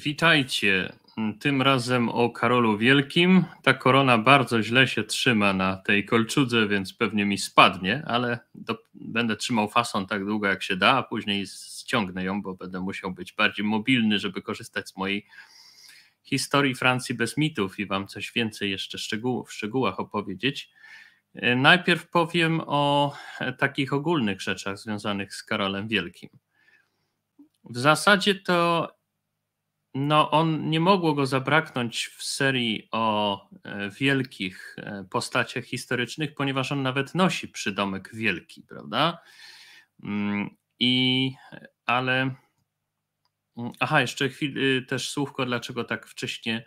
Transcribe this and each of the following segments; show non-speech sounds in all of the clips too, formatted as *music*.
Witajcie. Tym razem o Karolu Wielkim. Ta korona bardzo źle się trzyma na tej kolczudze, więc pewnie mi spadnie, ale do... będę trzymał fason tak długo jak się da, a później ściągnę ją, bo będę musiał być bardziej mobilny, żeby korzystać z mojej historii Francji bez mitów i Wam coś więcej jeszcze w szczegółach opowiedzieć. E, najpierw powiem o e, takich ogólnych rzeczach związanych z Karolem Wielkim. W zasadzie to no, on nie mogło go zabraknąć w serii o e, wielkich e, postaciach historycznych, ponieważ on nawet nosi przydomek wielki, prawda? Mm, I ale. Mm, aha, jeszcze chwilę y, też słówko, dlaczego tak wcześnie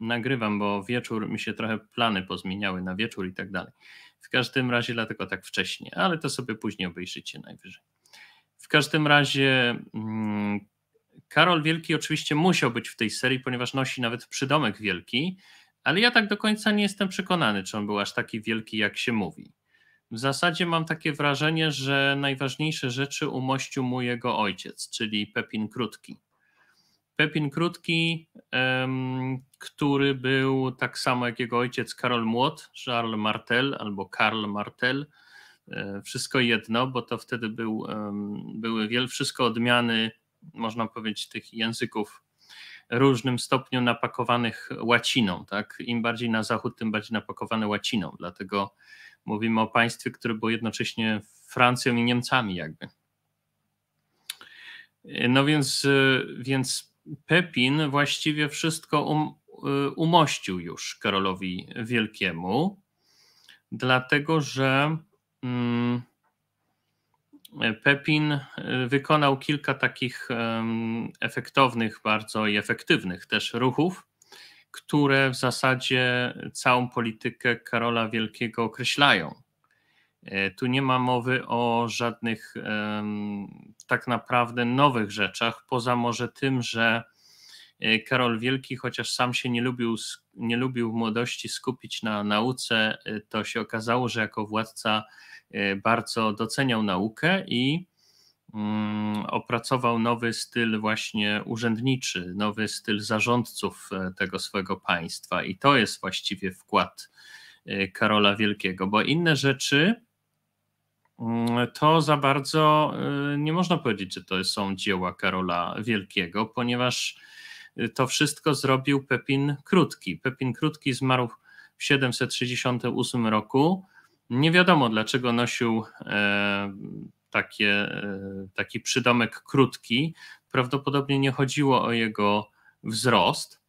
nagrywam, bo wieczór mi się trochę plany pozmieniały na wieczór i tak dalej. W każdym razie dlatego tak wcześnie, ale to sobie później obejrzycie najwyżej. W każdym razie mm, Karol Wielki oczywiście musiał być w tej serii, ponieważ nosi nawet przydomek wielki, ale ja tak do końca nie jestem przekonany, czy on był aż taki wielki, jak się mówi. W zasadzie mam takie wrażenie, że najważniejsze rzeczy umościł mu jego ojciec, czyli Pepin Krótki. Pepin Krótki, który był tak samo jak jego ojciec Karol Młot, Charles Martel albo Karl Martel, e, wszystko jedno, bo to wtedy był, były wiel, wszystko odmiany można powiedzieć, tych języków różnym stopniu napakowanych łaciną. Tak? Im bardziej na zachód, tym bardziej napakowane łaciną. Dlatego mówimy o państwie, które było jednocześnie Francją i Niemcami, jakby. No więc, y, więc Pepin właściwie wszystko um, y, umościł już Karolowi Wielkiemu, dlatego że. Mm, Pepin y, wykonał kilka takich efektownych, bardzo i efektywnych też ruchów, które w zasadzie całą politykę Karola Wielkiego określają. E, tu nie ma mowy o żadnych tak naprawdę nowych rzeczach, poza może tym, że e, Karol Wielki, chociaż sam się nie lubił, nie lubił w młodości skupić na nauce, e, to się okazało, że jako władca Y, bardzo doceniał naukę i mm, opracował nowy styl właśnie urzędniczy, nowy styl zarządców e, tego swojego państwa i to jest właściwie wkład e, Karola Wielkiego, bo inne rzeczy mm, to za bardzo e, nie można powiedzieć, że to są dzieła Karola Wielkiego, ponieważ to wszystko zrobił Pepin Krótki. Pepin Krótki zmarł w 768 roku nie wiadomo, dlaczego nosił e, takie, e, taki przydomek krótki. Prawdopodobnie nie chodziło o jego wzrost.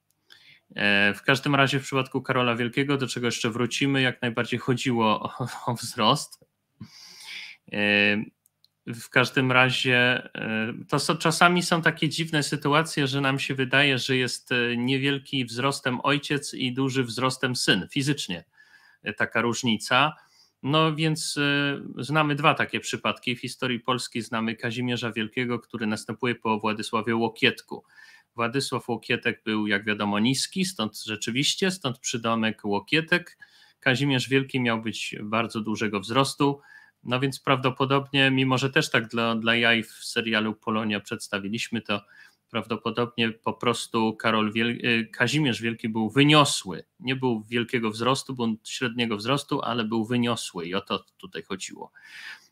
E, w każdym razie w przypadku Karola Wielkiego, do czego jeszcze wrócimy, jak najbardziej chodziło o, *laughs* o wzrost. W każdym razie to są, czasami są takie dziwne sytuacje, że nam się wydaje, że jest niewielki wzrostem ojciec i duży wzrostem syn fizycznie. Taka różnica no więc y, znamy dwa takie przypadki. W historii Polski znamy Kazimierza Wielkiego, który następuje po Władysławie Łokietku. Władysław Łokietek był, jak wiadomo, niski, stąd rzeczywiście, stąd przydomek Łokietek. Kazimierz Wielki miał być bardzo dużego wzrostu, no więc prawdopodobnie, mimo że też tak dla, dla jaj w serialu Polonia przedstawiliśmy, to Prawdopodobnie po prostu Karol Wiel... Y, Kazimierz Wielki był wyniosły. Nie był wielkiego wzrostu, był średniego wzrostu, ale był wyniosły i o to tutaj chodziło.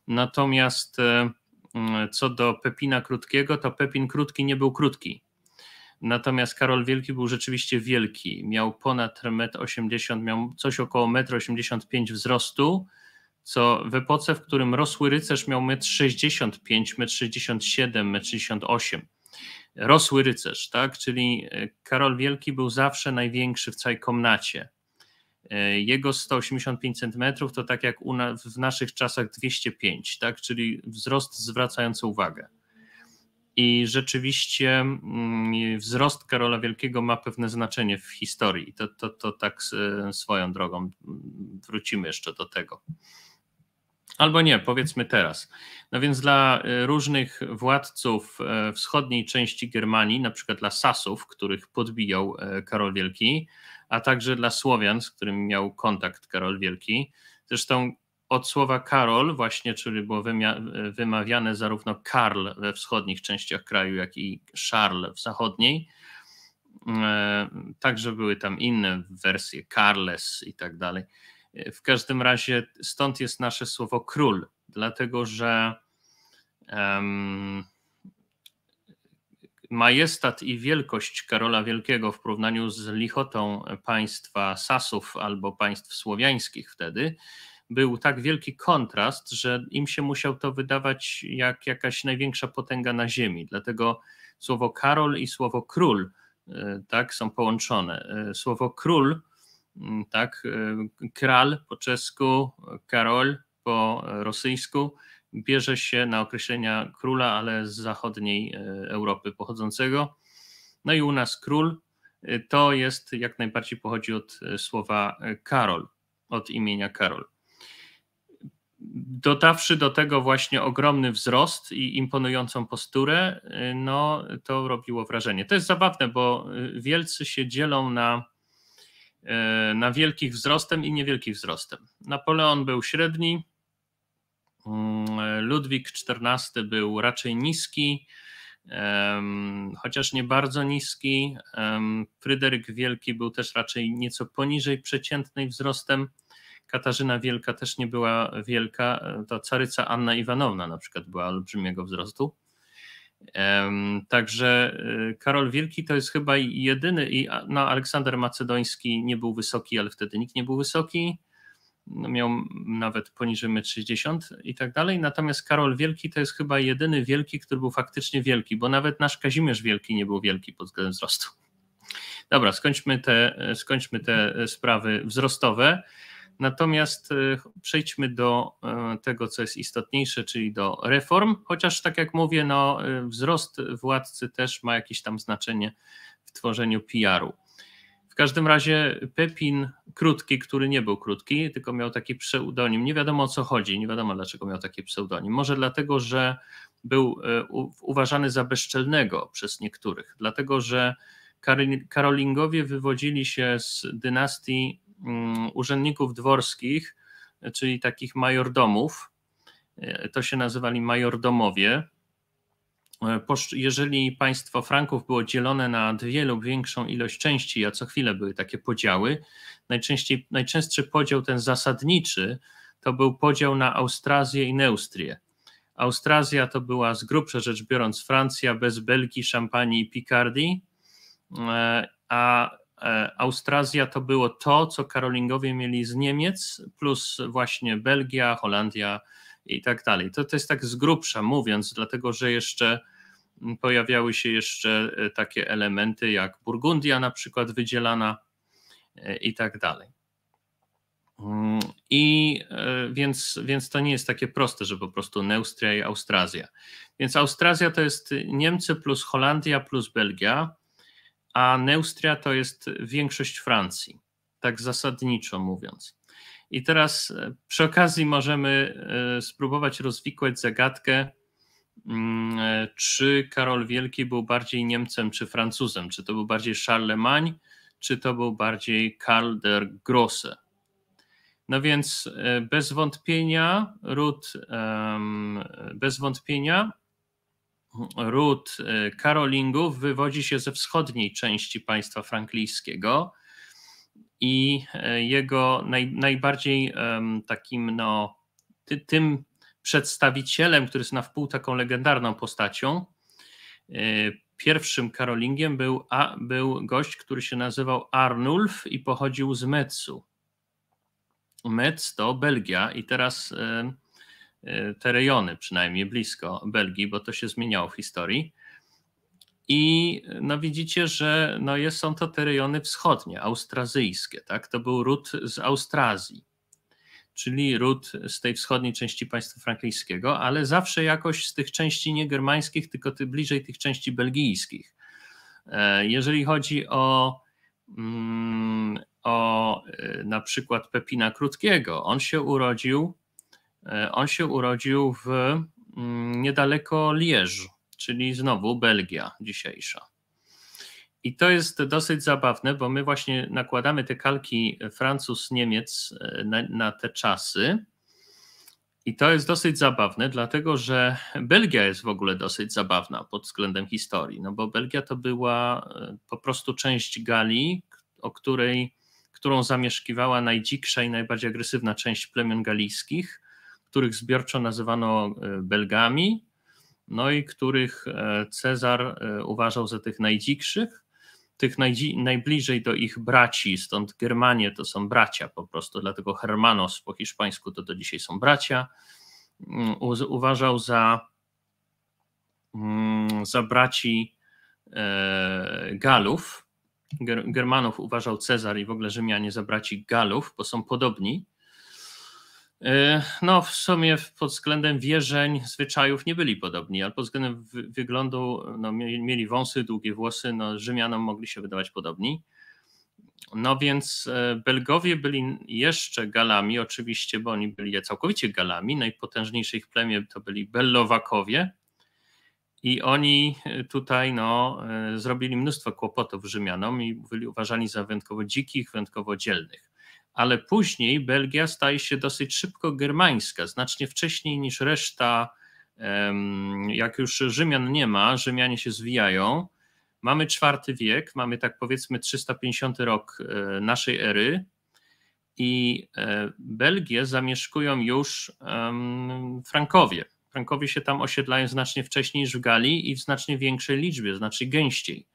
Natomiast y, y, co do Pepina Krótkiego, to Pepin Krótki nie był krótki. Natomiast Karol Wielki był rzeczywiście wielki. Miał ponad 1,80 m, miał coś około 1,85 m wzrostu, co w epoce, w którym rosły rycerz miał 1,65 m, 1,67 m, 1,68 m rosły rycerz, tak? Czyli e, Karol Wielki był zawsze największy w całej komnacie. E, jego 185 cm to tak jak na, w naszych czasach 205, tak? czyli wzrost zwracający uwagę. I rzeczywiście mm, wzrost Karola Wielkiego ma pewne znaczenie w historii. To, to, to tak e, swoją drogą mm, wrócimy jeszcze do tego. Albo nie, powiedzmy teraz. No więc dla y, różnych władców y, wschodniej części Germanii, na przykład dla Sasów, których podbijał y, Karol Wielki, a także dla Słowian, z którym miał kontakt Karol Wielki. Zresztą od słowa Karol, właśnie, czyli było wymawiane zarówno Karl we wschodnich częściach kraju, jak i Charles w zachodniej. Także były tam inne wersje, Carles i tak dalej. W każdym razie stąd jest nasze słowo król, dlatego że um, majestat i wielkość Karola Wielkiego w porównaniu z lichotą państwa Sasów albo państw słowiańskich wtedy był tak wielki kontrast, że im się musiał to wydawać jak jakaś największa potęga na ziemi. Dlatego słowo Karol i słowo król e, tak są połączone. E, słowo król Mm, tak? E, kral po czesku, Karol po rosyjsku bierze się na określenia króla, ale z zachodniej e, Europy pochodzącego. No i u nas król e, to jest jak najbardziej pochodzi od słowa Karol, od imienia Karol. Dotawszy do tego właśnie ogromny wzrost i imponującą posturę, no to robiło wrażenie. To jest zabawne, bo wielcy się dzielą na E, na wielkich wzrostem i niewielkich wzrostem. Napoleon był średni, mm, e, Ludwik XIV był raczej niski, chociaż nie bardzo niski. Fryderyk Wielki był też raczej nieco poniżej przeciętnej wzrostem. Katarzyna Wielka też nie była wielka. E, ta caryca Anna Iwanowna na przykład była olbrzymiego wzrostu. Także y, Karol Wielki to jest chyba jedyny, i no, Aleksander Macedoński nie był wysoki, ale wtedy nikt nie był wysoki. No, miał nawet poniżej 60 i tak dalej. Natomiast Karol Wielki to jest chyba jedyny wielki, który był faktycznie wielki, bo nawet nasz Kazimierz Wielki nie był wielki pod względem wzrostu. Dobra, skończmy te, skończmy te e, sprawy wzrostowe. Natomiast e, przejdźmy do e, tego, co jest istotniejsze, czyli do reform, chociaż tak jak mówię, no, e, wzrost władcy też ma jakieś tam znaczenie w tworzeniu PR-u. W każdym razie Pepin Krótki, który nie był krótki, tylko miał taki pseudonim. Nie wiadomo o co chodzi, nie wiadomo dlaczego miał taki pseudonim. Może dlatego, że był uważany za bezczelnego przez niektórych, dlatego że Karolingowie wywodzili się z dynastii Mm, urzędników dworskich, czyli takich majordomów. E, to się nazywali majordomowie. E, jeżeli państwo franków było dzielone na dwie lub większą ilość części, a co chwilę były takie podziały, najczęściej, najczęstszy podział ten zasadniczy to był podział na Austrazję i Neustrię. Austrazja to była z grubsza rzecz biorąc Francja bez Belgii, Szampanii i Pikardii, e, a E, Austrazja to było to, co Karolingowie mieli z Niemiec, plus właśnie Belgia, Holandia i tak dalej. To, to jest tak z grubsza mówiąc, dlatego że jeszcze pojawiały się jeszcze e, takie elementy jak Burgundia na przykład wydzielana e, i tak dalej. Mm, I więc, więc to nie jest takie proste, że po prostu Neustria i Austrazja. Więc Austrazja to jest Niemcy plus Holandia plus Belgia, a Neustria to jest większość Francji, tak zasadniczo mówiąc. I teraz e, przy okazji możemy e, spróbować rozwikłać zagadkę, mm, e, czy Karol Wielki był bardziej Niemcem czy Francuzem, czy to był bardziej Charlemagne, czy to był bardziej Karl der Grosse. No więc bez wątpienia Ruth, bez wątpienia ród e, Karolingów wywodzi się ze wschodniej części państwa franklijskiego i e, jego naj, najbardziej takim, no, ty, tym przedstawicielem, który jest na wpół taką legendarną postacią, e, pierwszym Karolingiem był, a, był gość, który się nazywał Arnulf i pochodził z Metzu. Metz to Belgia i teraz E, te rejony, przynajmniej blisko Belgii, bo to się zmieniało w historii. I no widzicie, że no jest, są to te rejony wschodnie, austrazyjskie. Tak? To był ród z Austrazji, czyli ród z tej wschodniej części państwa franklińskiego, ale zawsze jakoś z tych części nie germańskich, tylko ty, bliżej tych części belgijskich. E, jeżeli chodzi o, mm, o e, na przykład Pepina Krótkiego, on się urodził E, on się urodził w mm, niedaleko Liège, czyli znowu Belgia dzisiejsza. I to jest dosyć zabawne, bo my właśnie nakładamy te kalki Francuz-Niemiec e, na, na te czasy. I to jest dosyć zabawne, dlatego że Belgia jest w ogóle dosyć zabawna pod względem historii, no bo Belgia to była e, po prostu część Galii, o której, którą zamieszkiwała najdziksza i najbardziej agresywna część plemion galijskich, których zbiorczo nazywano e, Belgami, no i których e, Cezar e, uważał za tych najdzikszych, tych najbliżej do ich braci, stąd Germanie to są bracia po prostu, dlatego Hermanos po hiszpańsku to do dzisiaj są bracia, mm, uważał za, mm, za braci Galów. Germanów uważał Cezar i w ogóle Rzymianie za braci Galów, bo są podobni. E, no, w sumie pod względem wierzeń, zwyczajów nie byli podobni, ale pod względem wyglądu no, mieli wąsy, długie włosy, no, Rzymianom mogli się wydawać podobni. No więc e, Belgowie byli jeszcze Galami, oczywiście, bo oni byli całkowicie Galami. Najpotężniejsze ich plemię to byli Bellowakowie. I oni e, tutaj no, zrobili mnóstwo kłopotów Rzymianom i byli uważani za wyjątkowo dzikich, wyjątkowo dzielnych ale później Belgia staje się dosyć szybko germańska, znacznie wcześniej niż reszta, jak już Rzymian nie ma, Rzymianie się zwijają. Mamy czwarty wiek, mamy tak powiedzmy 350 rok e, naszej ery i e, Belgię zamieszkują już Frankowie. Frankowie się tam osiedlają znacznie wcześniej niż w Galii i w znacznie większej liczbie, znacznie gęściej.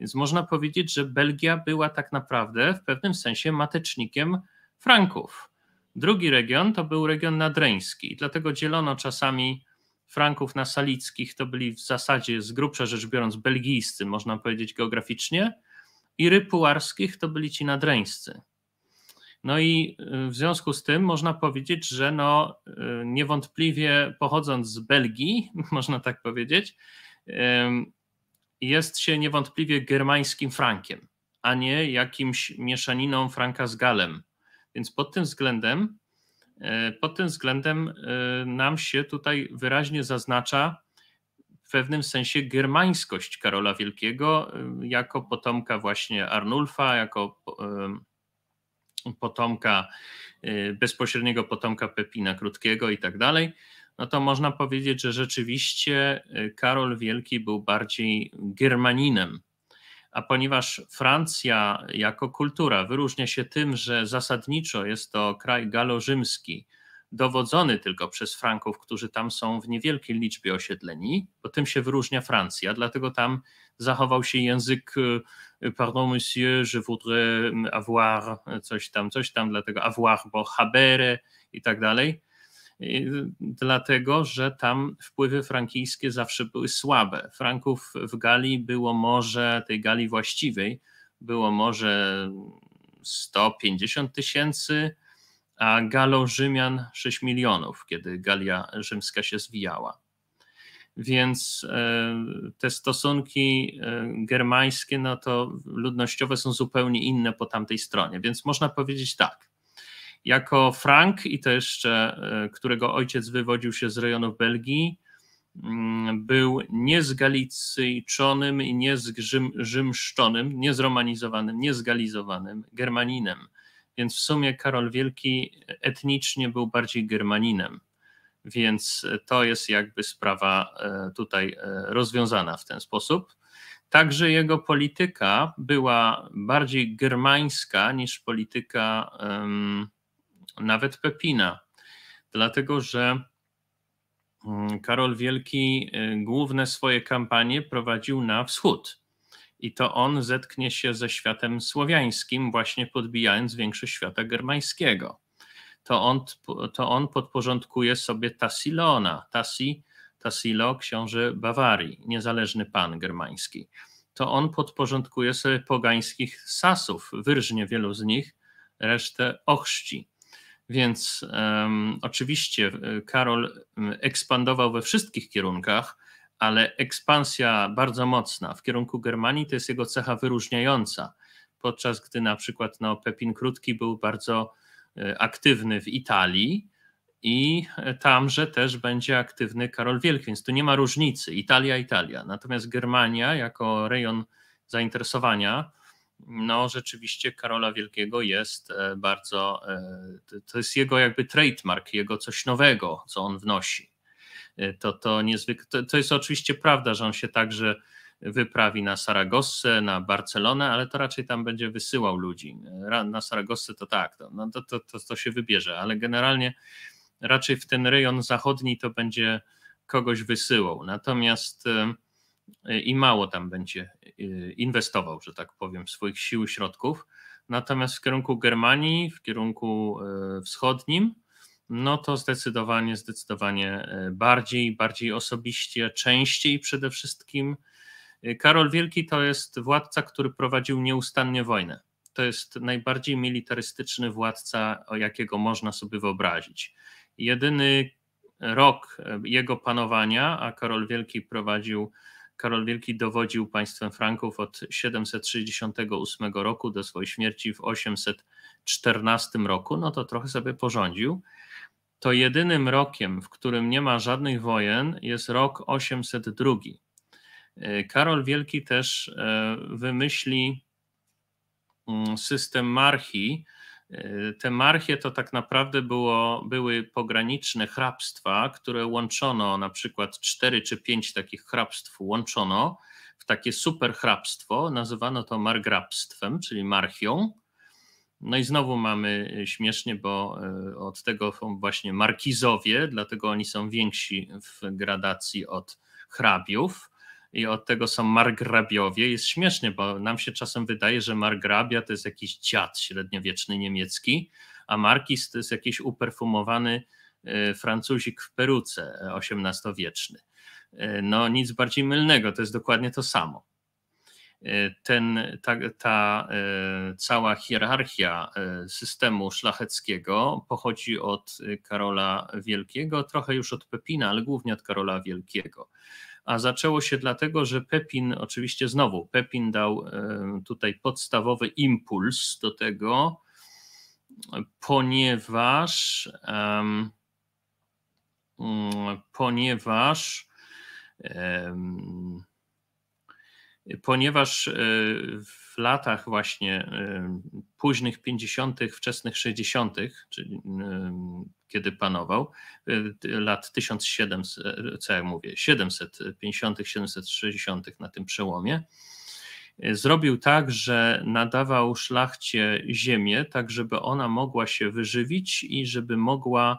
Więc można powiedzieć, że Belgia była tak naprawdę w pewnym sensie matecznikiem Franków. Drugi region to był region nadreński, i dlatego dzielono czasami Franków na salickich, to byli w zasadzie z grubsza rzecz biorąc belgijscy, można powiedzieć geograficznie, i rypuarskich to byli ci nadreńscy. No i y, w związku z tym można powiedzieć, że no, y, niewątpliwie pochodząc z Belgii, *laughs* można tak powiedzieć, jest się niewątpliwie germańskim frankiem, a nie jakimś mieszaniną franka z galem. Więc pod tym względem, e, pod tym względem e, nam się tutaj wyraźnie zaznacza w pewnym sensie germańskość Karola Wielkiego e, jako potomka właśnie Arnulfa, jako potomka bezpośredniego potomka Pepina Krótkiego i tak dalej no to można powiedzieć, że rzeczywiście y, Karol Wielki był bardziej Germaninem. A ponieważ Francja jako kultura wyróżnia się tym, że zasadniczo jest to kraj galorzymski, dowodzony tylko przez Franków, którzy tam są w niewielkiej liczbie osiedleni, bo tym się wyróżnia Francja, dlatego tam zachował się język y, y, pardon monsieur, je voudrais mm, avoir coś tam, coś tam, dlatego avoir, bo habere i tak dalej dlatego że tam wpływy frankijskie zawsze były słabe. Franków w Galii było może, tej Galii właściwej, było może 150 tysięcy, a Galo-Rzymian 6 milionów, kiedy Galia Rzymska się zwijała. Więc e, te stosunki e, germańskie, no to ludnościowe są zupełnie inne po tamtej stronie. Więc można powiedzieć tak, jako Frank i to jeszcze, e, którego ojciec wywodził się z rejonów Belgii, mm, był niezgalicyjczonym i niezgrzymszczonym, niezromanizowanym, niezgalizowanym Germaninem. Więc w sumie Karol Wielki etnicznie był bardziej Germaninem. Więc to jest jakby sprawa e, tutaj e, rozwiązana w ten sposób. Także jego polityka była bardziej germańska niż polityka um, nawet Pepina, dlatego że mm, Karol Wielki y, główne swoje kampanie prowadził na wschód. I to on zetknie się ze światem słowiańskim, właśnie podbijając większość świata germańskiego. To on, to on podporządkuje sobie Tassilona, Tassi, Tassilo, książę Bawarii, niezależny pan germański. To on podporządkuje sobie pogańskich Sasów, wyrżnie wielu z nich, resztę ochrzci więc um, oczywiście Karol ekspandował we wszystkich kierunkach, ale ekspansja bardzo mocna w kierunku Germanii to jest jego cecha wyróżniająca, podczas gdy na przykład no, Pepin Krótki był bardzo e, aktywny w Italii i tamże też będzie aktywny Karol Wielki, więc tu nie ma różnicy, Italia, Italia. Natomiast Germania jako rejon zainteresowania no rzeczywiście Karola Wielkiego jest e, bardzo, e, to jest jego jakby trademark, jego coś nowego, co on wnosi. E, to, to, niezwykle, to, to jest oczywiście prawda, że on się także wyprawi na Saragossę, na Barcelonę, ale to raczej tam będzie wysyłał ludzi. Na Saragossę to tak, to, no to, to, to, to się wybierze, ale generalnie raczej w ten rejon zachodni to będzie kogoś wysyłał. Natomiast i mało tam będzie y, inwestował, że tak powiem, swoich sił, środków. Natomiast w kierunku Germanii, w kierunku y, wschodnim, no to zdecydowanie, zdecydowanie y, bardziej, bardziej osobiście, częściej przede wszystkim. Karol Wielki to jest władca, który prowadził nieustannie wojnę. To jest najbardziej militarystyczny władca, jakiego można sobie wyobrazić. Jedyny rok jego panowania, a Karol Wielki prowadził Karol Wielki dowodził państwem Franków od 768 roku do swojej śmierci w 814 roku, no to trochę sobie porządził. To jedynym rokiem, w którym nie ma żadnych wojen, jest rok 802. Karol Wielki też e, wymyśli mm, system marchi. Te marchie to tak naprawdę było, były pograniczne hrabstwa, które łączono, na przykład cztery czy pięć takich hrabstw łączono w takie super hrabstwo, nazywano to margrabstwem, czyli marchią. No i znowu mamy e, śmiesznie, bo e, od tego właśnie markizowie, dlatego oni są więksi w gradacji od hrabiów i od tego są margrabiowie. Jest śmiesznie, bo nam się czasem wydaje, że margrabia to jest jakiś dziad średniowieczny niemiecki, a markis to jest jakiś uperfumowany e, Francuzik w peruce XVIII-wieczny. E, e, no nic bardziej mylnego, to jest dokładnie to samo. Ten, ta, ta cała hierarchia systemu szlacheckiego pochodzi od Karola Wielkiego, trochę już od Pepina, ale głównie od Karola Wielkiego a zaczęło się dlatego, że Pepin, oczywiście znowu, Pepin dał e, tutaj podstawowy impuls do tego, ponieważ um, ponieważ um, ponieważ e, w latach właśnie e, późnych 50., wczesnych 60., czyli kiedy panował, e, lat 1700, e, co ja mówię, 750., 760 na tym przełomie, e, zrobił tak, że nadawał szlachcie ziemię, tak żeby ona mogła się wyżywić i żeby mogła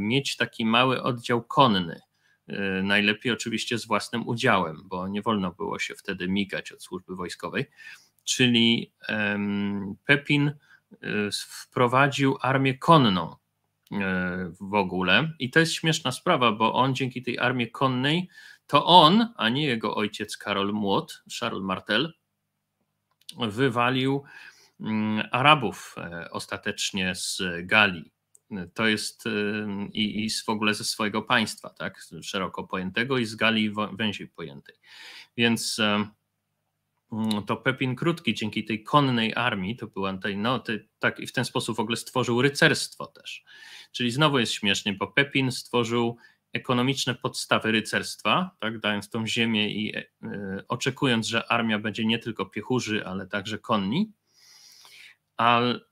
mieć taki mały oddział konny. Najlepiej oczywiście z własnym udziałem, bo nie wolno było się wtedy migać od służby wojskowej. Czyli Pepin wprowadził armię konną, w ogóle. I to jest śmieszna sprawa, bo on dzięki tej armii konnej, to on, a nie jego ojciec Karol Młot, Charles Martel, wywalił mm, Arabów e, ostatecznie z Galii. To jest e, i, i w ogóle ze swojego państwa, tak, szeroko pojętego i z Galii węziej pojętej. Więc e, Mm, to Pepin Krótki dzięki tej konnej armii, to była tej, no, tak i w ten sposób w ogóle stworzył rycerstwo też. Czyli znowu jest śmiesznie, bo Pepin stworzył ekonomiczne podstawy rycerstwa, tak, dając tą ziemię i e, e, oczekując, że armia będzie nie tylko piechurzy, ale także konni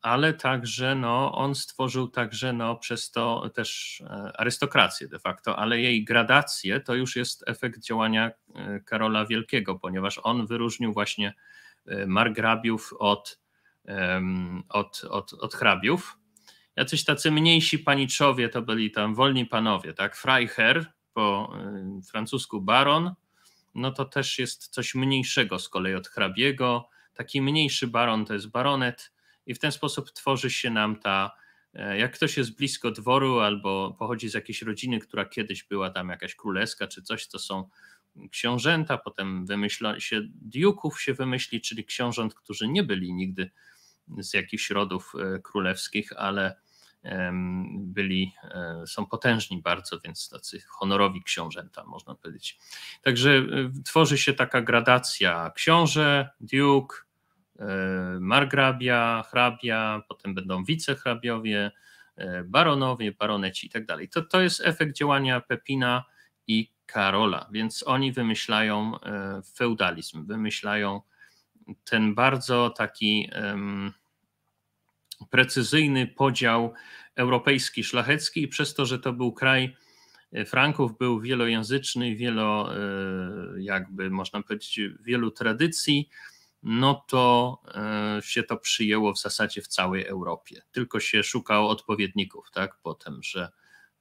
ale także no, on stworzył także no, przez to też e, arystokrację de facto, ale jej gradację to już jest efekt działania e, Karola Wielkiego, ponieważ on wyróżnił właśnie e, margrabiów od, od, od, od hrabiów. Jacyś tacy mniejsi paniczowie to byli tam wolni panowie, tak? Freiherr, po francusku baron, no to też jest coś mniejszego z kolei od hrabiego. Taki mniejszy baron to jest baronet, i w ten sposób tworzy się nam ta, e, jak ktoś jest blisko dworu albo pochodzi z jakiejś rodziny, która kiedyś była tam jakaś królewska czy coś, to są książęta, potem wymyśla się diuków się wymyśli, czyli książąt, którzy nie byli nigdy z jakichś rodów e, królewskich, ale byli, e, są potężni bardzo, więc tacy honorowi książęta, można powiedzieć. Także tworzy się taka gradacja książę, duke. E, margrabia, hrabia, potem będą wicehrabiowie, e, baronowie, baroneci i tak dalej. To, to jest efekt działania Pepina i Karola, więc oni wymyślają e, feudalizm, wymyślają ten bardzo taki um, precyzyjny podział europejski, szlachecki i przez to, że to był kraj Franków, był wielojęzyczny, wielo jakby można powiedzieć wielu tradycji, no to e, się to przyjęło w zasadzie w całej Europie. Tylko się szukało odpowiedników, tak? Potem, że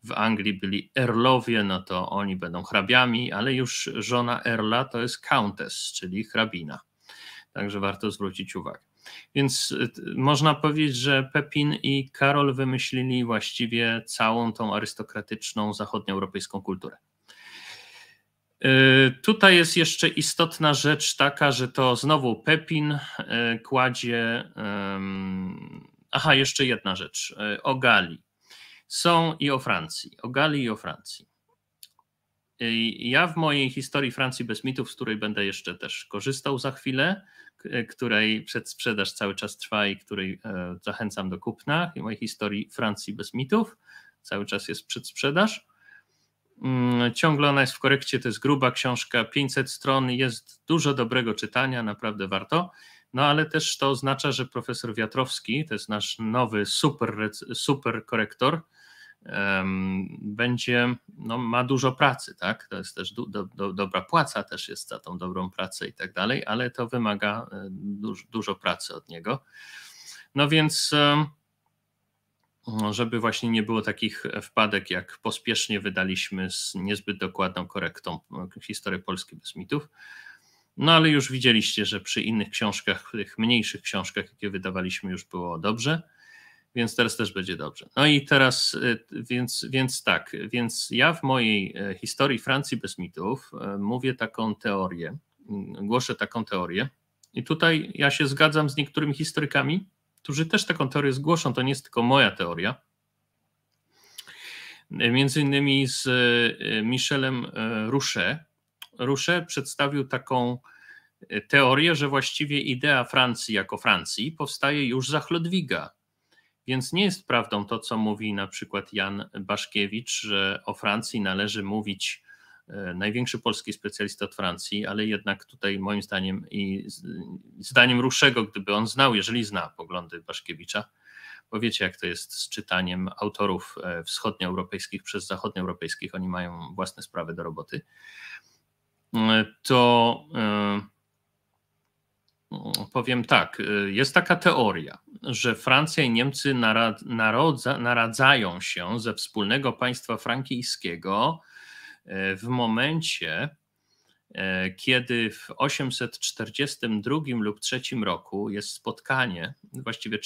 w Anglii byli earlowie, no to oni będą hrabiami, ale już żona erla to jest countess, czyli hrabina. Także warto zwrócić uwagę. Więc e, można powiedzieć, że Pepin i Karol wymyślili właściwie całą tą arystokratyczną zachodnioeuropejską kulturę. E, tutaj jest jeszcze istotna rzecz taka, że to znowu Pepin e, kładzie. Aha, jeszcze jedna rzecz e, o Galii. Są i o Francji, o Galii i o Francji. Ja w mojej historii Francji bez mitów, z której będę jeszcze też korzystał za chwilę, której przedsprzedaż cały czas trwa i której zachęcam do kupna, i mojej historii Francji bez mitów, cały czas jest przedsprzedaż Mm, ciągle ona jest w korekcie, to jest gruba książka, 500 stron, jest dużo dobrego czytania, naprawdę warto. No ale też to oznacza, że profesor Wiatrowski, to jest nasz nowy super, super korektor, będzie, no, ma dużo pracy, tak? To jest też do, do, dobra płaca, też jest za tą dobrą pracę i tak dalej, ale to wymaga e, dużo pracy od niego. No więc no, żeby właśnie nie było takich wpadek, jak pospiesznie wydaliśmy z niezbyt dokładną korektą e, historii Polski bez mitów. No ale już widzieliście, że przy innych książkach, tych mniejszych książkach, jakie wydawaliśmy, już było dobrze, więc teraz też będzie dobrze. No i teraz, e, więc, więc tak, więc ja w mojej e, historii Francji bez mitów mówię taką teorię, głoszę taką teorię. I tutaj ja się zgadzam z niektórymi historykami, którzy też taką teorię zgłoszą. To nie jest tylko moja teoria. Między innymi z e, Michelem e, Rouchet. Rouchet przedstawił taką e, teorię, że właściwie idea Francji jako Francji powstaje już za Chlodwiga. Więc nie jest prawdą to, co mówi na przykład Jan Baszkiewicz, że o Francji należy mówić E, największy polski specjalista od Francji, ale jednak tutaj moim zdaniem i zdaniem Ruszego, gdyby on znał, jeżeli zna poglądy Baszkiewicza, bo wiecie jak to jest z czytaniem autorów e, wschodnioeuropejskich przez zachodnioeuropejskich, oni mają własne sprawy do roboty, e, to powiem tak, jest taka teoria, że Francja i Niemcy naradza, naradzają się ze wspólnego państwa frankijskiego, w momencie, e, kiedy w 842 lub 3 roku jest spotkanie, właściwie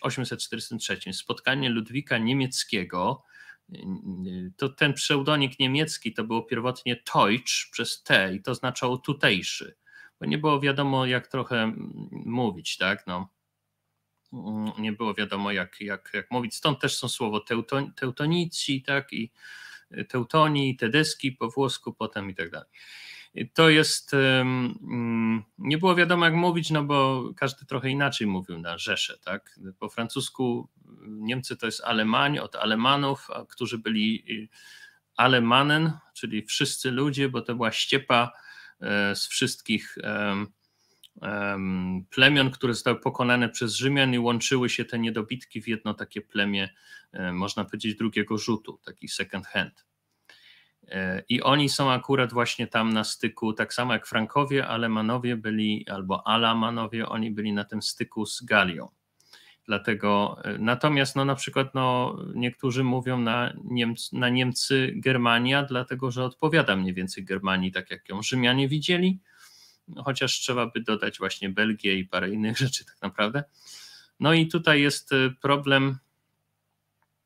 843. spotkanie Ludwika Niemieckiego. To ten pseudonik niemiecki to było pierwotnie Teutsch przez T i to oznaczało tutejszy, bo nie było wiadomo, jak trochę mówić, tak? No, nie było wiadomo, jak, jak, jak mówić. Stąd też są słowo teuton, teutonici, tak? I, Teutonii, Tedeski po włosku, potem i tak dalej. To jest, mm, nie było wiadomo jak mówić, no bo każdy trochę inaczej mówił na Rzeszę, tak? Po francusku mm, Niemcy to jest Alemań od Alemanów, którzy byli y, Alemanen, czyli wszyscy ludzie, bo to była ściepa e, z wszystkich plemion, które zostały pokonane przez Rzymian i łączyły się te niedobitki w jedno takie plemię, można powiedzieć, drugiego rzutu, taki second hand. E, I oni są akurat właśnie tam na styku, tak samo jak Frankowie, Alemanowie byli, albo Alamanowie, oni byli na tym styku z Galią. Dlatego, e, natomiast no, na przykład no, niektórzy mówią na, Niemc, na Niemcy Germania, dlatego że odpowiada mniej więcej Germanii, tak jak ją Rzymianie widzieli, chociaż trzeba by dodać właśnie Belgię i parę innych *laughs* rzeczy tak naprawdę. No i tutaj jest y, problem,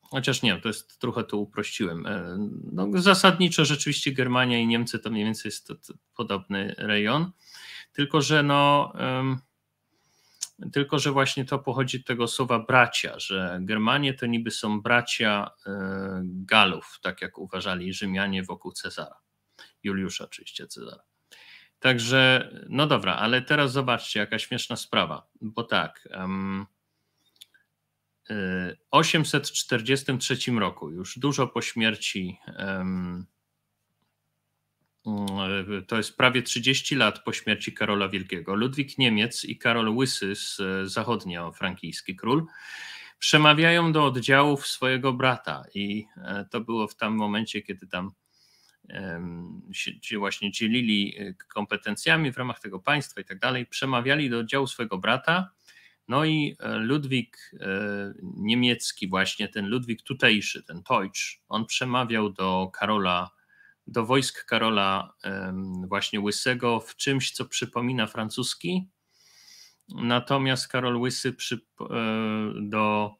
chociaż nie, to jest trochę to uprościłem. E, no, zasadniczo rzeczywiście Germania i Niemcy to mniej więcej jest to, to podobny rejon, tylko że no. Um, tylko, że właśnie to pochodzi tego słowa bracia, że Germanie to niby są bracia e, Galów, tak jak uważali Rzymianie wokół Cezara. Juliusza oczywiście Cezara. Także, no dobra, ale teraz zobaczcie, jaka śmieszna sprawa, bo tak. Um, 843 y, roku, już dużo po śmierci, y, to jest prawie 30 lat po śmierci Karola Wielkiego, Ludwik Niemiec i Karol Łysy z e, zachodnio-frankijski król przemawiają do oddziałów swojego brata i e, to było w tam momencie, kiedy tam się właśnie dzielili e, kompetencjami w ramach tego państwa i tak dalej, przemawiali do oddziału swojego brata. No i e, Ludwik e, niemiecki, właśnie ten Ludwik tutejszy, ten Teutsch, on przemawiał do Karola, do wojsk Karola właśnie Łysego w czymś, co przypomina francuski. Natomiast Karol Łysy przy, do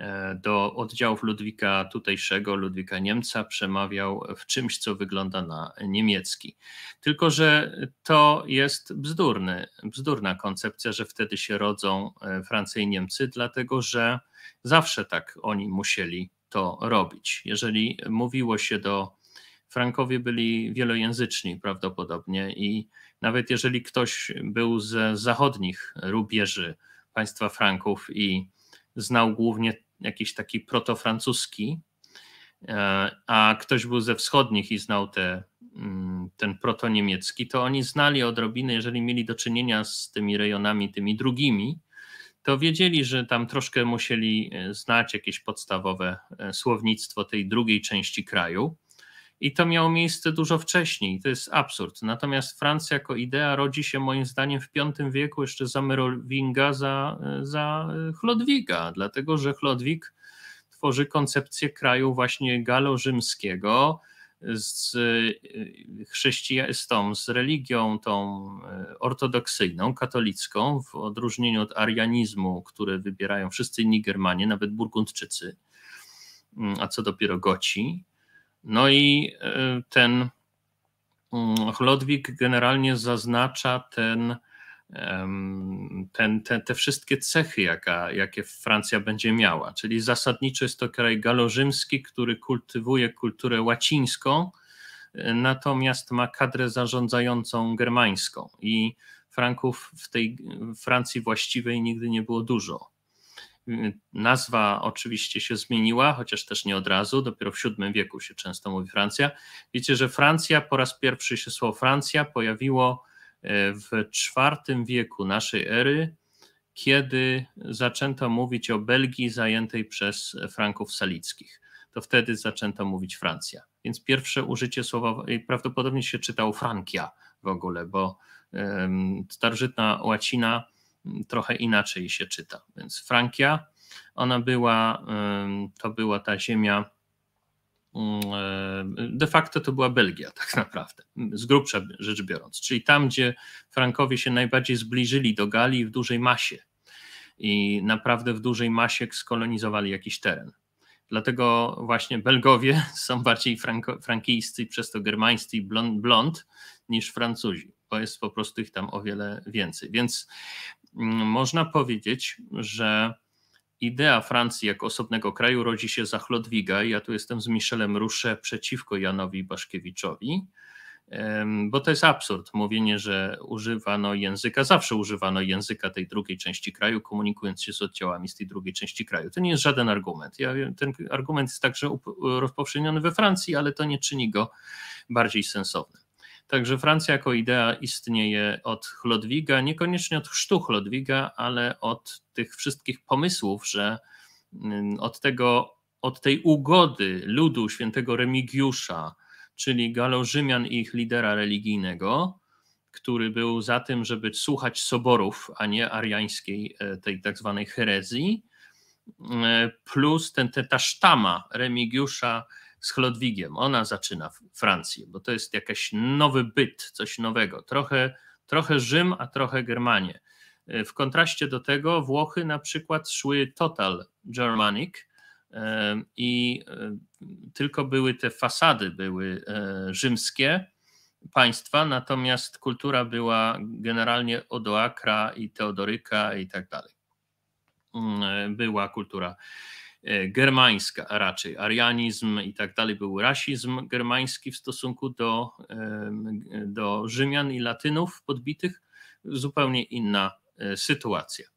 E, do oddziałów Ludwika tutejszego, Ludwika Niemca, przemawiał w czymś, co wygląda na niemiecki. Tylko, że to jest bzdurny, bzdurna koncepcja, że wtedy się rodzą e, Francja i Niemcy, dlatego że zawsze tak oni musieli to robić. Jeżeli mówiło się do Frankowie byli wielojęzyczni prawdopodobnie i nawet jeżeli ktoś był z zachodnich rubieży państwa Franków i znał głównie jakiś taki protofrancuski, e, a ktoś był ze wschodnich i znał te, mm, ten protoniemiecki, to oni znali odrobinę, jeżeli mieli do czynienia z tymi rejonami, tymi drugimi, to wiedzieli, że tam troszkę musieli e, znać jakieś podstawowe e, słownictwo tej drugiej części kraju. I to miało miejsce dużo wcześniej. To jest absurd. Natomiast Francja jako idea rodzi się moim zdaniem w V wieku jeszcze za Merovinga, za, za Chlodwiga, dlatego że Chlodwig tworzy koncepcję kraju właśnie galo-rzymskiego z, e, chrześcijaństwem, z, z religią tą e, ortodoksyjną, katolicką, w odróżnieniu od arianizmu, które wybierają wszyscy inni Germanie, nawet Burgundczycy, mm, a co dopiero Goci no i y, ten mm, Chlodwik generalnie zaznacza ten, ten, te, te wszystkie cechy, jaka, jakie Francja będzie miała. Czyli zasadniczo jest to kraj galorzymski, który kultywuje kulturę łacińską, y, natomiast ma kadrę zarządzającą germańską. I Franków w tej Francji właściwej nigdy nie było dużo. Nazwa oczywiście się zmieniła, chociaż też nie od razu, dopiero w VII wieku się często mówi Francja. Wiecie, że Francja, po raz pierwszy się słowo Francja pojawiło e, w IV wieku naszej ery, kiedy zaczęto mówić o Belgii zajętej przez Franków Salickich. To wtedy zaczęto mówić Francja. Więc pierwsze użycie słowa, prawdopodobnie się czytał Frankia w ogóle, bo starożytna łacina trochę inaczej się czyta. Więc Frankia, ona była, to była ta ziemia, de facto to była Belgia, *laughs* tak naprawdę, z grubsza rzecz biorąc, czyli tam, gdzie Frankowie się najbardziej zbliżyli do Galii w dużej masie i naprawdę w dużej masie skolonizowali jakiś teren. Dlatego właśnie Belgowie *laughs* są bardziej franko, frankijscy, przez to germańscy i blond, blond niż Francuzi, bo jest po prostu ich tam o wiele więcej. Więc Mm, można powiedzieć, że idea Francji jako osobnego kraju rodzi się za Chlodwiga. Ja tu jestem z Michelem Rusze przeciwko Janowi Baszkiewiczowi, bo to jest absurd. Mówienie, że używano języka, zawsze używano języka tej drugiej części kraju, komunikując się z oddziałami z tej drugiej części kraju. To nie jest żaden argument. Ja, ten argument jest także rozpowszechniony we Francji, ale to nie czyni go bardziej sensownym. Także Francja jako idea istnieje od Chlodwiga, niekoniecznie od chrztu Chlodwiga, ale od tych wszystkich pomysłów, że mm, od tego, od tej ugody ludu świętego Remigiusza, czyli Galorzymian i ich lidera religijnego, który był za tym, żeby słuchać soborów, a nie ariańskiej, e, tej tak zwanej herezji, e, plus ten, te, ta sztama Remigiusza, z Chlodwigiem. Ona zaczyna Francję, bo to jest jakiś nowy byt, coś nowego. Trochę, trochę Rzym, a trochę Germanię. E, w kontraście do tego Włochy na przykład szły total Germanic e, i e, tylko były te fasady, były rzymskie państwa, natomiast kultura była generalnie Odoakra i Teodoryka i tak dalej. Mm, była kultura E, germańska raczej. Arianizm i tak dalej był rasizm germański w stosunku do, do Rzymian i Latynów podbitych. Zupełnie inna e, sytuacja.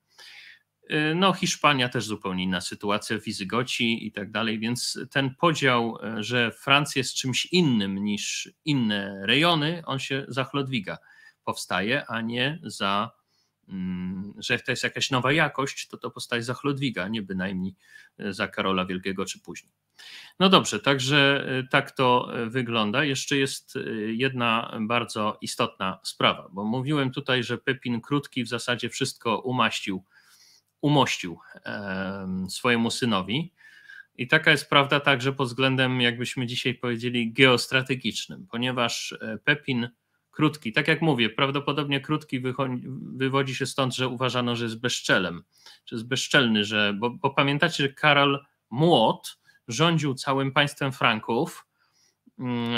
E, no, Hiszpania też zupełnie inna sytuacja, Wizygoci i tak dalej, więc ten podział, że Francja jest czymś innym niż inne rejony, on się za Chlodwiga powstaje, a nie za Mm, że to jest jakaś nowa jakość, to to postaje za Chlodwiga, nie bynajmniej e, za Karola Wielkiego czy później. No dobrze, także e, tak to e, wygląda. Jeszcze jest jedna bardzo istotna sprawa, bo mówiłem tutaj, że Pepin Krótki w zasadzie wszystko umaścił, umościł swojemu synowi. I taka jest prawda także pod względem, jakbyśmy dzisiaj powiedzieli, geostrategicznym, ponieważ Pepin Krótki, tak jak mówię, prawdopodobnie krótki wywodzi się stąd, że uważano, że jest bezczelem, że jest bezczelny, że, bo, bo pamiętacie, że Karol Młot rządził całym państwem Franków mm,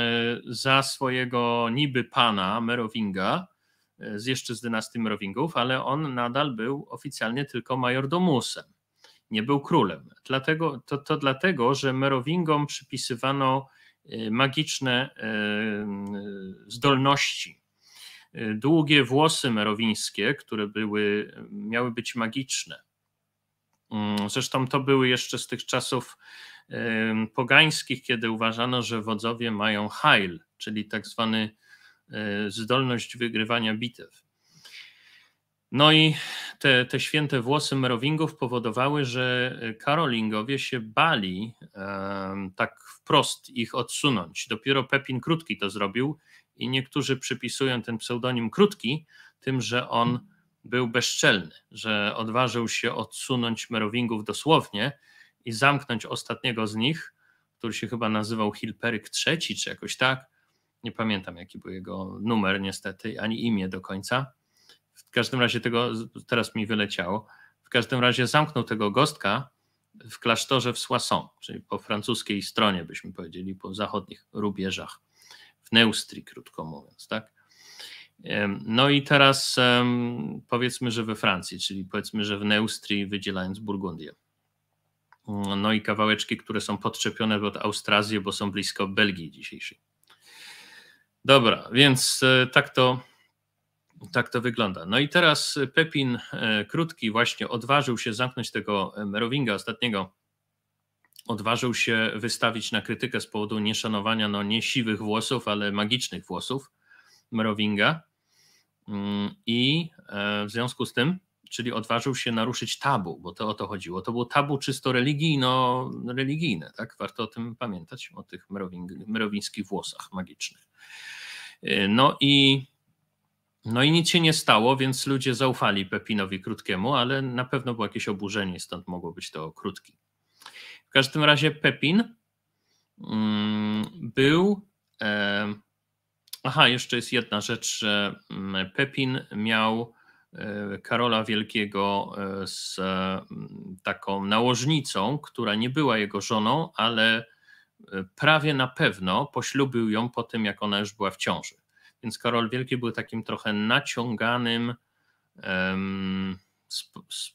za swojego niby pana Merowinga, e, z jeszcze z dynastii Merowingów, ale on nadal był oficjalnie tylko majordomusem, nie był królem. Dlatego, to, to dlatego, że Merowingom przypisywano E, magiczne e, zdolności. E, długie włosy merowińskie, które były, miały być magiczne. Mm, zresztą to były jeszcze z tych czasów pogańskich, kiedy uważano, że wodzowie mają hail, czyli tak zwany zdolność wygrywania bitew. No i te, te święte włosy merowingów powodowały, że karolingowie się bali e, tak wprost ich odsunąć. Dopiero Pepin Krótki to zrobił i niektórzy przypisują ten pseudonim Krótki tym, że on był bezczelny, że odważył się odsunąć merowingów dosłownie i zamknąć ostatniego z nich, który się chyba nazywał Hilperyk III czy jakoś tak. Nie pamiętam jaki był jego numer niestety, ani imię do końca każdym razie tego, teraz mi wyleciało, w każdym razie zamknął tego gostka w klasztorze w Soissons, czyli po francuskiej stronie, byśmy powiedzieli, po zachodnich rubieżach, w Neustrii, krótko mówiąc, tak? No i teraz powiedzmy, że we Francji, czyli powiedzmy, że w Neustrii, wydzielając Burgundię. No i kawałeczki, które są podczepione pod Austrazję, bo są blisko Belgii dzisiejszej. Dobra, więc e, tak to tak to wygląda. No i teraz Pepin e, Krótki właśnie odważył się zamknąć tego e, Merowinga ostatniego. Odważył się wystawić na krytykę z powodu nieszanowania no nie siwych włosów, ale magicznych włosów Merowinga. Mm, I e, w związku z tym, czyli odważył się naruszyć tabu, bo to o to chodziło. To było tabu czysto religijno-religijne, tak? Warto o tym pamiętać, o tych merowing, merowińskich włosach magicznych. No i no i nic się nie stało, więc ludzie zaufali Pepinowi Krótkiemu, ale na pewno było jakieś oburzenie, stąd mogło być to krótki. W każdym razie Pepin mm, był. E, aha, jeszcze jest jedna rzecz, że mm, Pepin miał e, Karola Wielkiego e, z mm, taką nałożnicą, która nie była jego żoną, ale prawie na pewno poślubił ją po tym, jak ona już była w ciąży. Więc Karol Wielki był takim trochę naciąganym, um, sp, sp,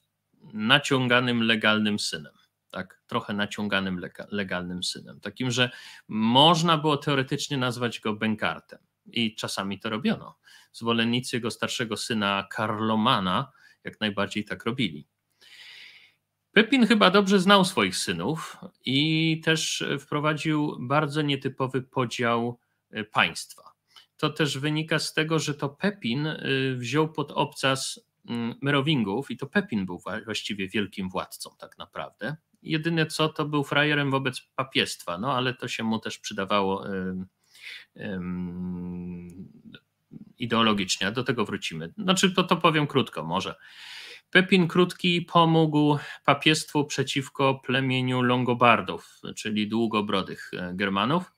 naciąganym legalnym synem. Tak, trochę naciąganym lega, legalnym synem. Takim, że można było teoretycznie nazwać go bękartem. I czasami to robiono. Zwolennicy jego starszego syna Karlomana jak najbardziej tak robili. Pepin chyba dobrze znał swoich synów i też wprowadził bardzo nietypowy podział e, państwa to też wynika z tego, że to Pepin y, wziął pod obcas mm, Merowingów i to Pepin był właściwie wielkim władcą tak naprawdę. Jedyne co, to był frajerem wobec papiestwa, no ale to się mu też przydawało y, y, ideologicznie, do tego wrócimy. Znaczy to, to powiem krótko może. Pepin Krótki pomógł papiestwu przeciwko plemieniu Longobardów, czyli długobrodych Germanów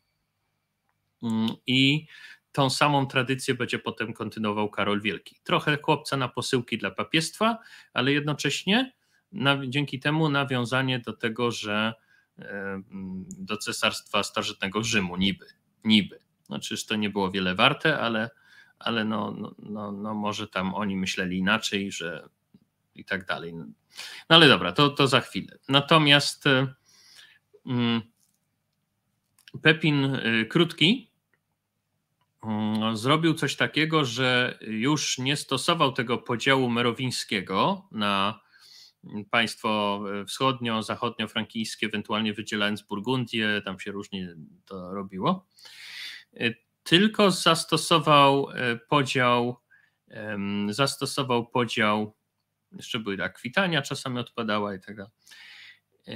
mm, i tą samą tradycję będzie potem kontynuował Karol Wielki. Trochę chłopca na posyłki dla papiestwa, ale jednocześnie dzięki temu nawiązanie do tego, że do cesarstwa starożytnego Rzymu, niby, niby. Znaczy, to nie było wiele warte, ale, ale no, no, no, no może tam oni myśleli inaczej, że i tak dalej. No ale dobra, to, to za chwilę. Natomiast Pepin y, Krótki Mm, zrobił coś takiego, że już nie stosował tego podziału merowińskiego na państwo wschodnio, zachodnio-frankijskie, ewentualnie wydzielając Burgundię, tam się różnie to robiło, y, tylko zastosował y, podział, zastosował podział, jeszcze były Akwitania tak, czasami odpadała i tak dalej Y,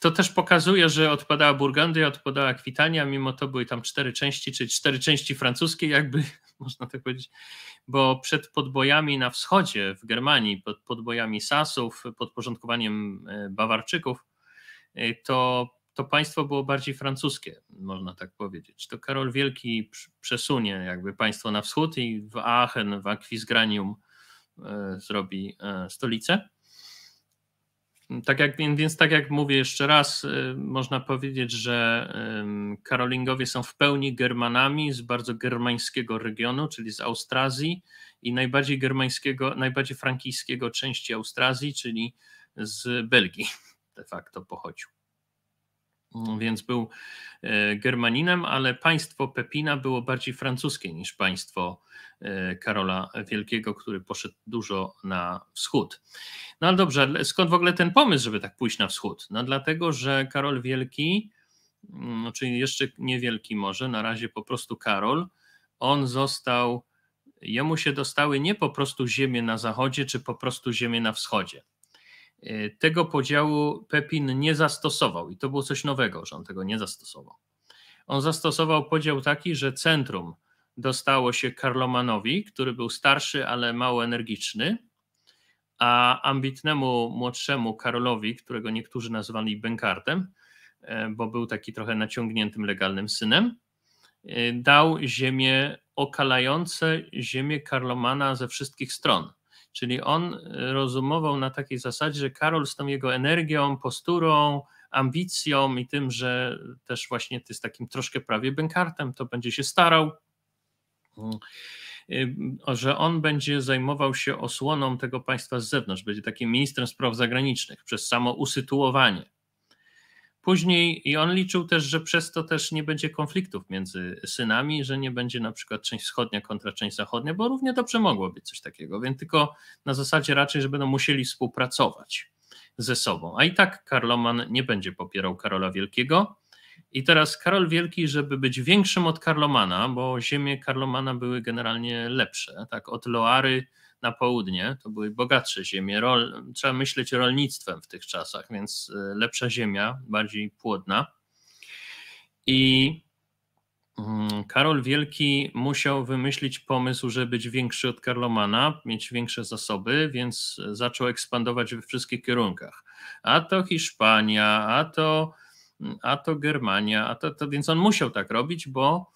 to też pokazuje, że odpadała Burgundia, odpadała Akwitania, mimo to były tam cztery części, czyli cztery części francuskie, jakby *laughs* można tak powiedzieć, bo przed podbojami na wschodzie w Germanii, pod podbojami Sasów, podporządkowaniem y, Bawarczyków, y, to, to państwo było bardziej francuskie, można tak powiedzieć. To Karol Wielki przesunie jakby państwo na wschód i w Aachen, w Akwizgranium zrobi stolicę. Tak jak, więc tak jak mówię jeszcze raz, y, można powiedzieć, że Karolingowie są w pełni Germanami z bardzo germańskiego regionu, czyli z Australii i najbardziej germańskiego, najbardziej frankijskiego części Australii, czyli z Belgii de facto pochodził. Mm. więc był e, Germaninem, ale państwo Pepina było bardziej francuskie niż państwo e, Karola Wielkiego, który poszedł dużo na wschód. No ale dobrze, skąd w ogóle ten pomysł, żeby tak pójść na wschód? No dlatego, że Karol Wielki, mm, no, czyli jeszcze niewielki może, na razie po prostu Karol, on został, jemu się dostały nie po prostu ziemie na zachodzie, czy po prostu ziemie na wschodzie Y, tego podziału Pepin nie zastosował i to było coś nowego, że on tego nie zastosował. On zastosował podział taki, że centrum dostało się Karlomanowi, który był starszy, ale mało energiczny, a ambitnemu młodszemu Karolowi, którego niektórzy nazywali Benkartem, y, bo był taki trochę naciągniętym legalnym synem, y, dał ziemię okalające ziemię Karlomana ze wszystkich stron. Czyli on e, rozumował na takiej zasadzie, że Karol z tą jego energią, posturą, ambicją i tym, że też właśnie ty z takim troszkę prawie bękartem, to będzie się starał, mm, y, że on będzie zajmował się osłoną tego państwa z zewnątrz, będzie takim ministrem spraw zagranicznych przez samo usytuowanie. Później i on liczył też, że przez to też nie będzie konfliktów między synami, że nie będzie na przykład część wschodnia kontra część zachodnia, bo równie dobrze mogło być coś takiego, więc tylko na zasadzie raczej, że będą musieli współpracować ze sobą. A i tak Karloman nie będzie popierał Karola Wielkiego. I teraz Karol Wielki, żeby być większym od Karlomana, bo ziemie Karlomana były generalnie lepsze, tak od Loary na południe, to były bogatsze ziemie. Rol, trzeba myśleć rolnictwem w tych czasach, więc y, lepsza ziemia, bardziej płodna. I mm, Karol Wielki musiał wymyślić pomysł, żeby być większy od Karlomana, mieć większe zasoby, więc y, zaczął ekspandować we wszystkich kierunkach. A to Hiszpania, a to, mm, a to Germania, a to, to, więc on musiał tak robić, bo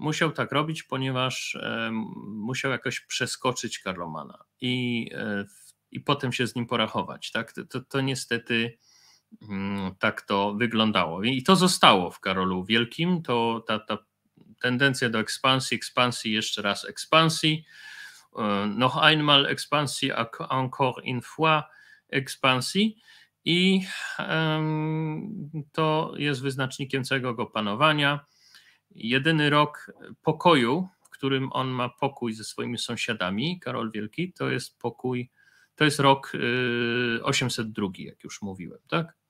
Musiał tak robić, ponieważ musiał jakoś przeskoczyć Karlomana i, e, i potem się z nim porachować. Tak? To, to, to niestety mm, tak to wyglądało. I to zostało w Karolu Wielkim, to ta, ta tendencja do ekspansji, ekspansji, jeszcze raz ekspansji, e, noch einmal ekspansji, encore une fois ekspansji i to jest wyznacznikiem całego panowania jedyny rok pokoju, w którym on ma pokój ze swoimi sąsiadami, Karol Wielki, to jest pokój, to jest rok 802, y, jak już mówiłem, tak?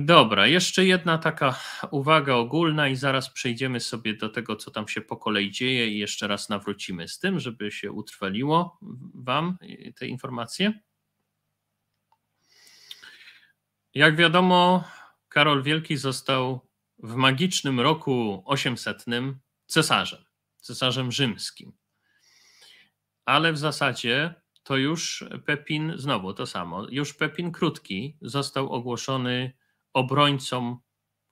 Dobra, jeszcze jedna taka uwaga ogólna, i zaraz przejdziemy sobie do tego, co tam się po kolei dzieje, i jeszcze raz nawrócimy z tym, żeby się utrwaliło Wam te informacje. Jak wiadomo, Karol Wielki został w magicznym roku 800 cesarzem, cesarzem rzymskim. Ale w zasadzie to już Pepin, znowu to samo, już Pepin Krótki został ogłoszony obrońcą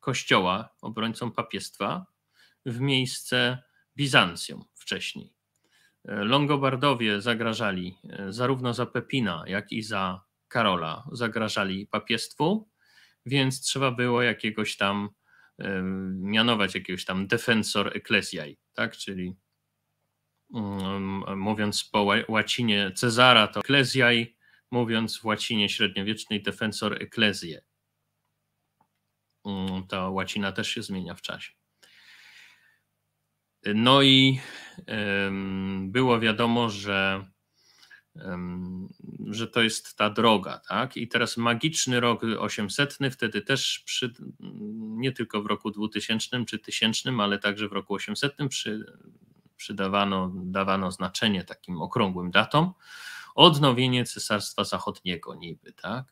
kościoła, obrońcą papiestwa w miejsce Bizancjum wcześniej. Longobardowie zagrażali zarówno za Pepina, jak i za Karola, zagrażali papiestwu, więc trzeba było jakiegoś tam mianować jakiegoś tam defensor ecclesiae, tak? czyli mówiąc po łacinie Cezara to ecclesiae, mówiąc w łacinie średniowiecznej defensor ecclesiae. Mm, ta łacina też się zmienia w czasie. No i było wiadomo, że, że to jest ta droga, tak? I teraz magiczny rok 800, wtedy też przy, nie tylko w roku 2000 czy 1000, ale także w roku 800 przy, przydawano dawano znaczenie takim okrągłym datom. Odnowienie Cesarstwa Zachodniego niby, tak?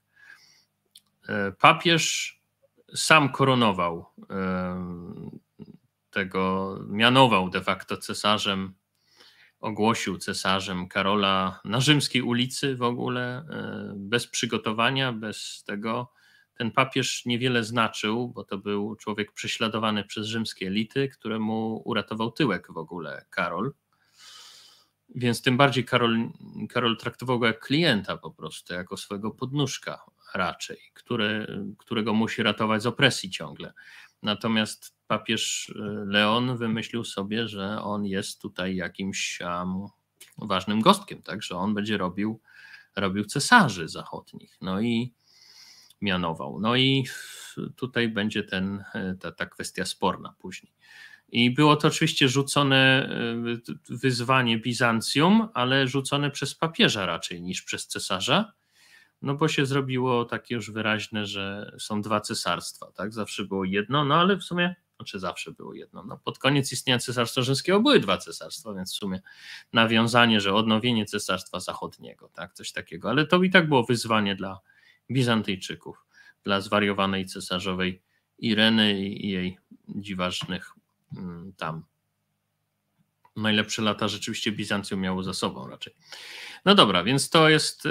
E, papież sam koronował e, tego, mianował de facto cesarzem, ogłosił cesarzem Karola na rzymskiej ulicy w ogóle, e, bez przygotowania, bez tego. Ten papież niewiele znaczył, bo to był człowiek prześladowany przez rzymskie elity, któremu uratował tyłek w ogóle Karol. Więc tym bardziej Karol, Karol traktował go jak klienta po prostu, jako swojego podnóżka raczej, który, którego musi ratować z opresji ciągle. Natomiast papież e, Leon wymyślił sobie, że on jest tutaj jakimś um, ważnym gostkiem, tak? że on będzie robił, robił cesarzy zachodnich. No i mianował. No i tutaj będzie ten, ta, ta kwestia sporna później. I było to oczywiście rzucone e, wyzwanie Bizancjum, ale rzucone przez papieża raczej niż przez cesarza, no bo się zrobiło takie już wyraźne, że są dwa cesarstwa, tak? Zawsze było jedno, no ale w sumie, znaczy zawsze było jedno. No pod koniec istnienia Cesarstwa Rzymskiego były dwa cesarstwa, więc w sumie nawiązanie, że odnowienie Cesarstwa Zachodniego, tak? Coś takiego, ale to i tak było wyzwanie dla Bizantyjczyków dla zwariowanej cesarzowej Ireny i jej dziwacznych mm, tam. Najlepsze lata rzeczywiście Bizancjum miało za sobą raczej. No dobra, więc to jest y,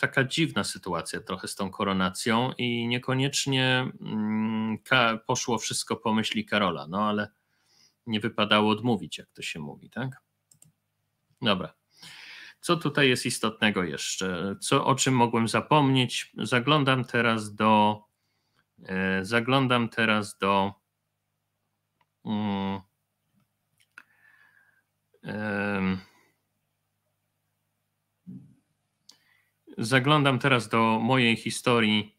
taka dziwna sytuacja trochę z tą koronacją i niekoniecznie mm, poszło wszystko po myśli Karola, no ale nie wypadało odmówić, jak to się mówi, tak? Dobra. Co tutaj jest istotnego jeszcze? Co, o czym mogłem zapomnieć? Zaglądam teraz do. E, zaglądam teraz do. Mm, zaglądam teraz do mojej historii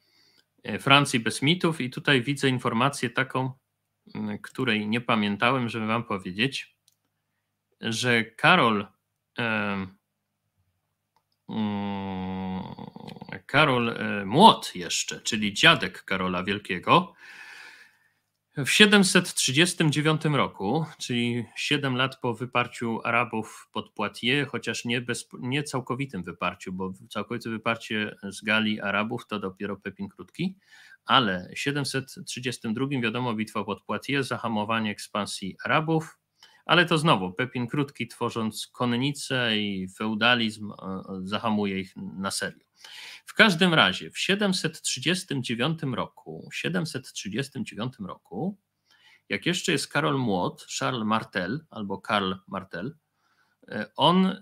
e, Francji bez mitów i tutaj widzę informację taką, mm, której nie pamiętałem, żeby wam powiedzieć, że Karol Mm, Karol e, Młot jeszcze, czyli dziadek Karola Wielkiego, w 739 roku, czyli 7 lat po wyparciu Arabów pod Poitiers, chociaż nie, bez, nie całkowitym wyparciu, bo całkowite wyparcie z Galii Arabów to dopiero Pepin Krótki, ale w 732 wiadomo bitwa pod Poitiers, zahamowanie ekspansji Arabów, ale to znowu Pepin Krótki, tworząc konnicę i feudalizm, e, e, zahamuje ich na serio. W każdym razie w 739 roku, 739 roku, jak jeszcze jest Karol Młot, Charles Martel albo Karl Martel, e, on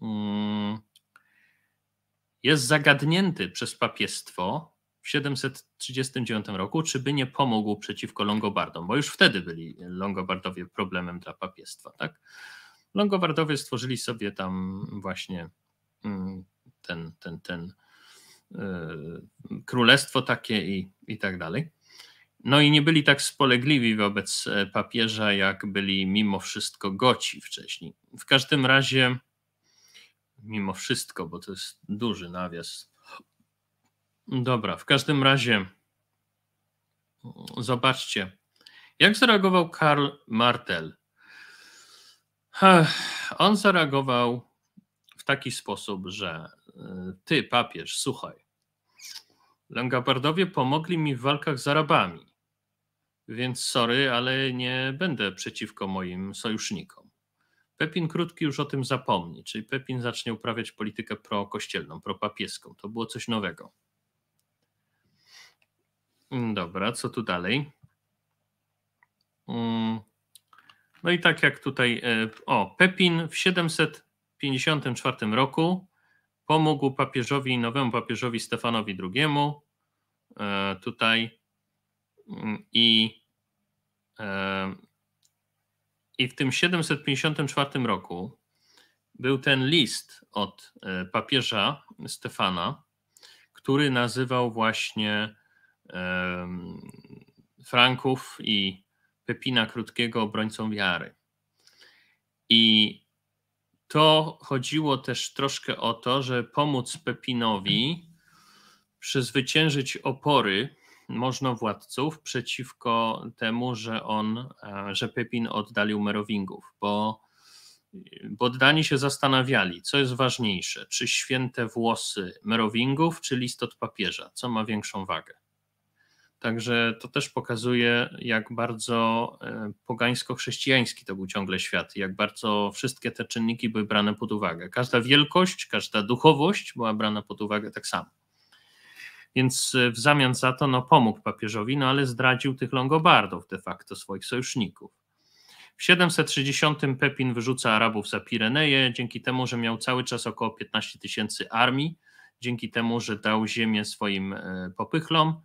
um, jest zagadnięty przez papiestwo w 739 roku, czy by nie pomógł przeciwko Longobardom, bo już wtedy byli Longobardowie problemem dla papiestwa. Tak? Longobardowie stworzyli sobie tam właśnie mm, ten, ten, ten yy, królestwo takie i, i tak dalej. No i nie byli tak spolegliwi wobec e, papieża, jak byli mimo wszystko goci wcześniej. W każdym razie, mimo wszystko, bo to jest duży nawias, Dobra, w każdym razie zobaczcie, jak zareagował Karl Martel. On zareagował w taki sposób, że e, ty, papież, słuchaj, Langabardowie pomogli mi w walkach z Arabami, więc sorry, ale nie będę przeciwko moim sojusznikom. Pepin Krótki już o tym zapomni, czyli Pepin zacznie uprawiać politykę prokościelną, propapieską. To było coś nowego. Mm, dobra, co tu dalej? Mm. No i tak jak tutaj, e, o, Pepin w 754 roku pomógł papieżowi, nowemu papieżowi Stefanowi II e, tutaj mm, i, e, i w tym 754 roku był ten list od papieża Stefana, który nazywał właśnie Franków i Pepina Krótkiego obrońcą wiary. I to chodziło też troszkę o to, że pomóc Pepinowi przezwyciężyć opory możnowładców przeciwko temu, że on, e, że Pepin oddalił Merowingów, bo, bo Dani się zastanawiali, co jest ważniejsze, czy święte włosy Merowingów, czy list od papieża, co ma większą wagę. Także to też pokazuje, jak bardzo e, pogańsko-chrześcijański to był ciągle świat, jak bardzo wszystkie te czynniki były brane pod uwagę. Każda wielkość, każda duchowość była brana pod uwagę tak samo. Więc e, w zamian za to no, pomógł papieżowi, no ale zdradził tych longobardów de facto, swoich sojuszników. W 760 Pepin wyrzuca Arabów za Pireneje, dzięki temu, że miał cały czas około 15 tysięcy armii, dzięki temu, że dał ziemię swoim e, popychlom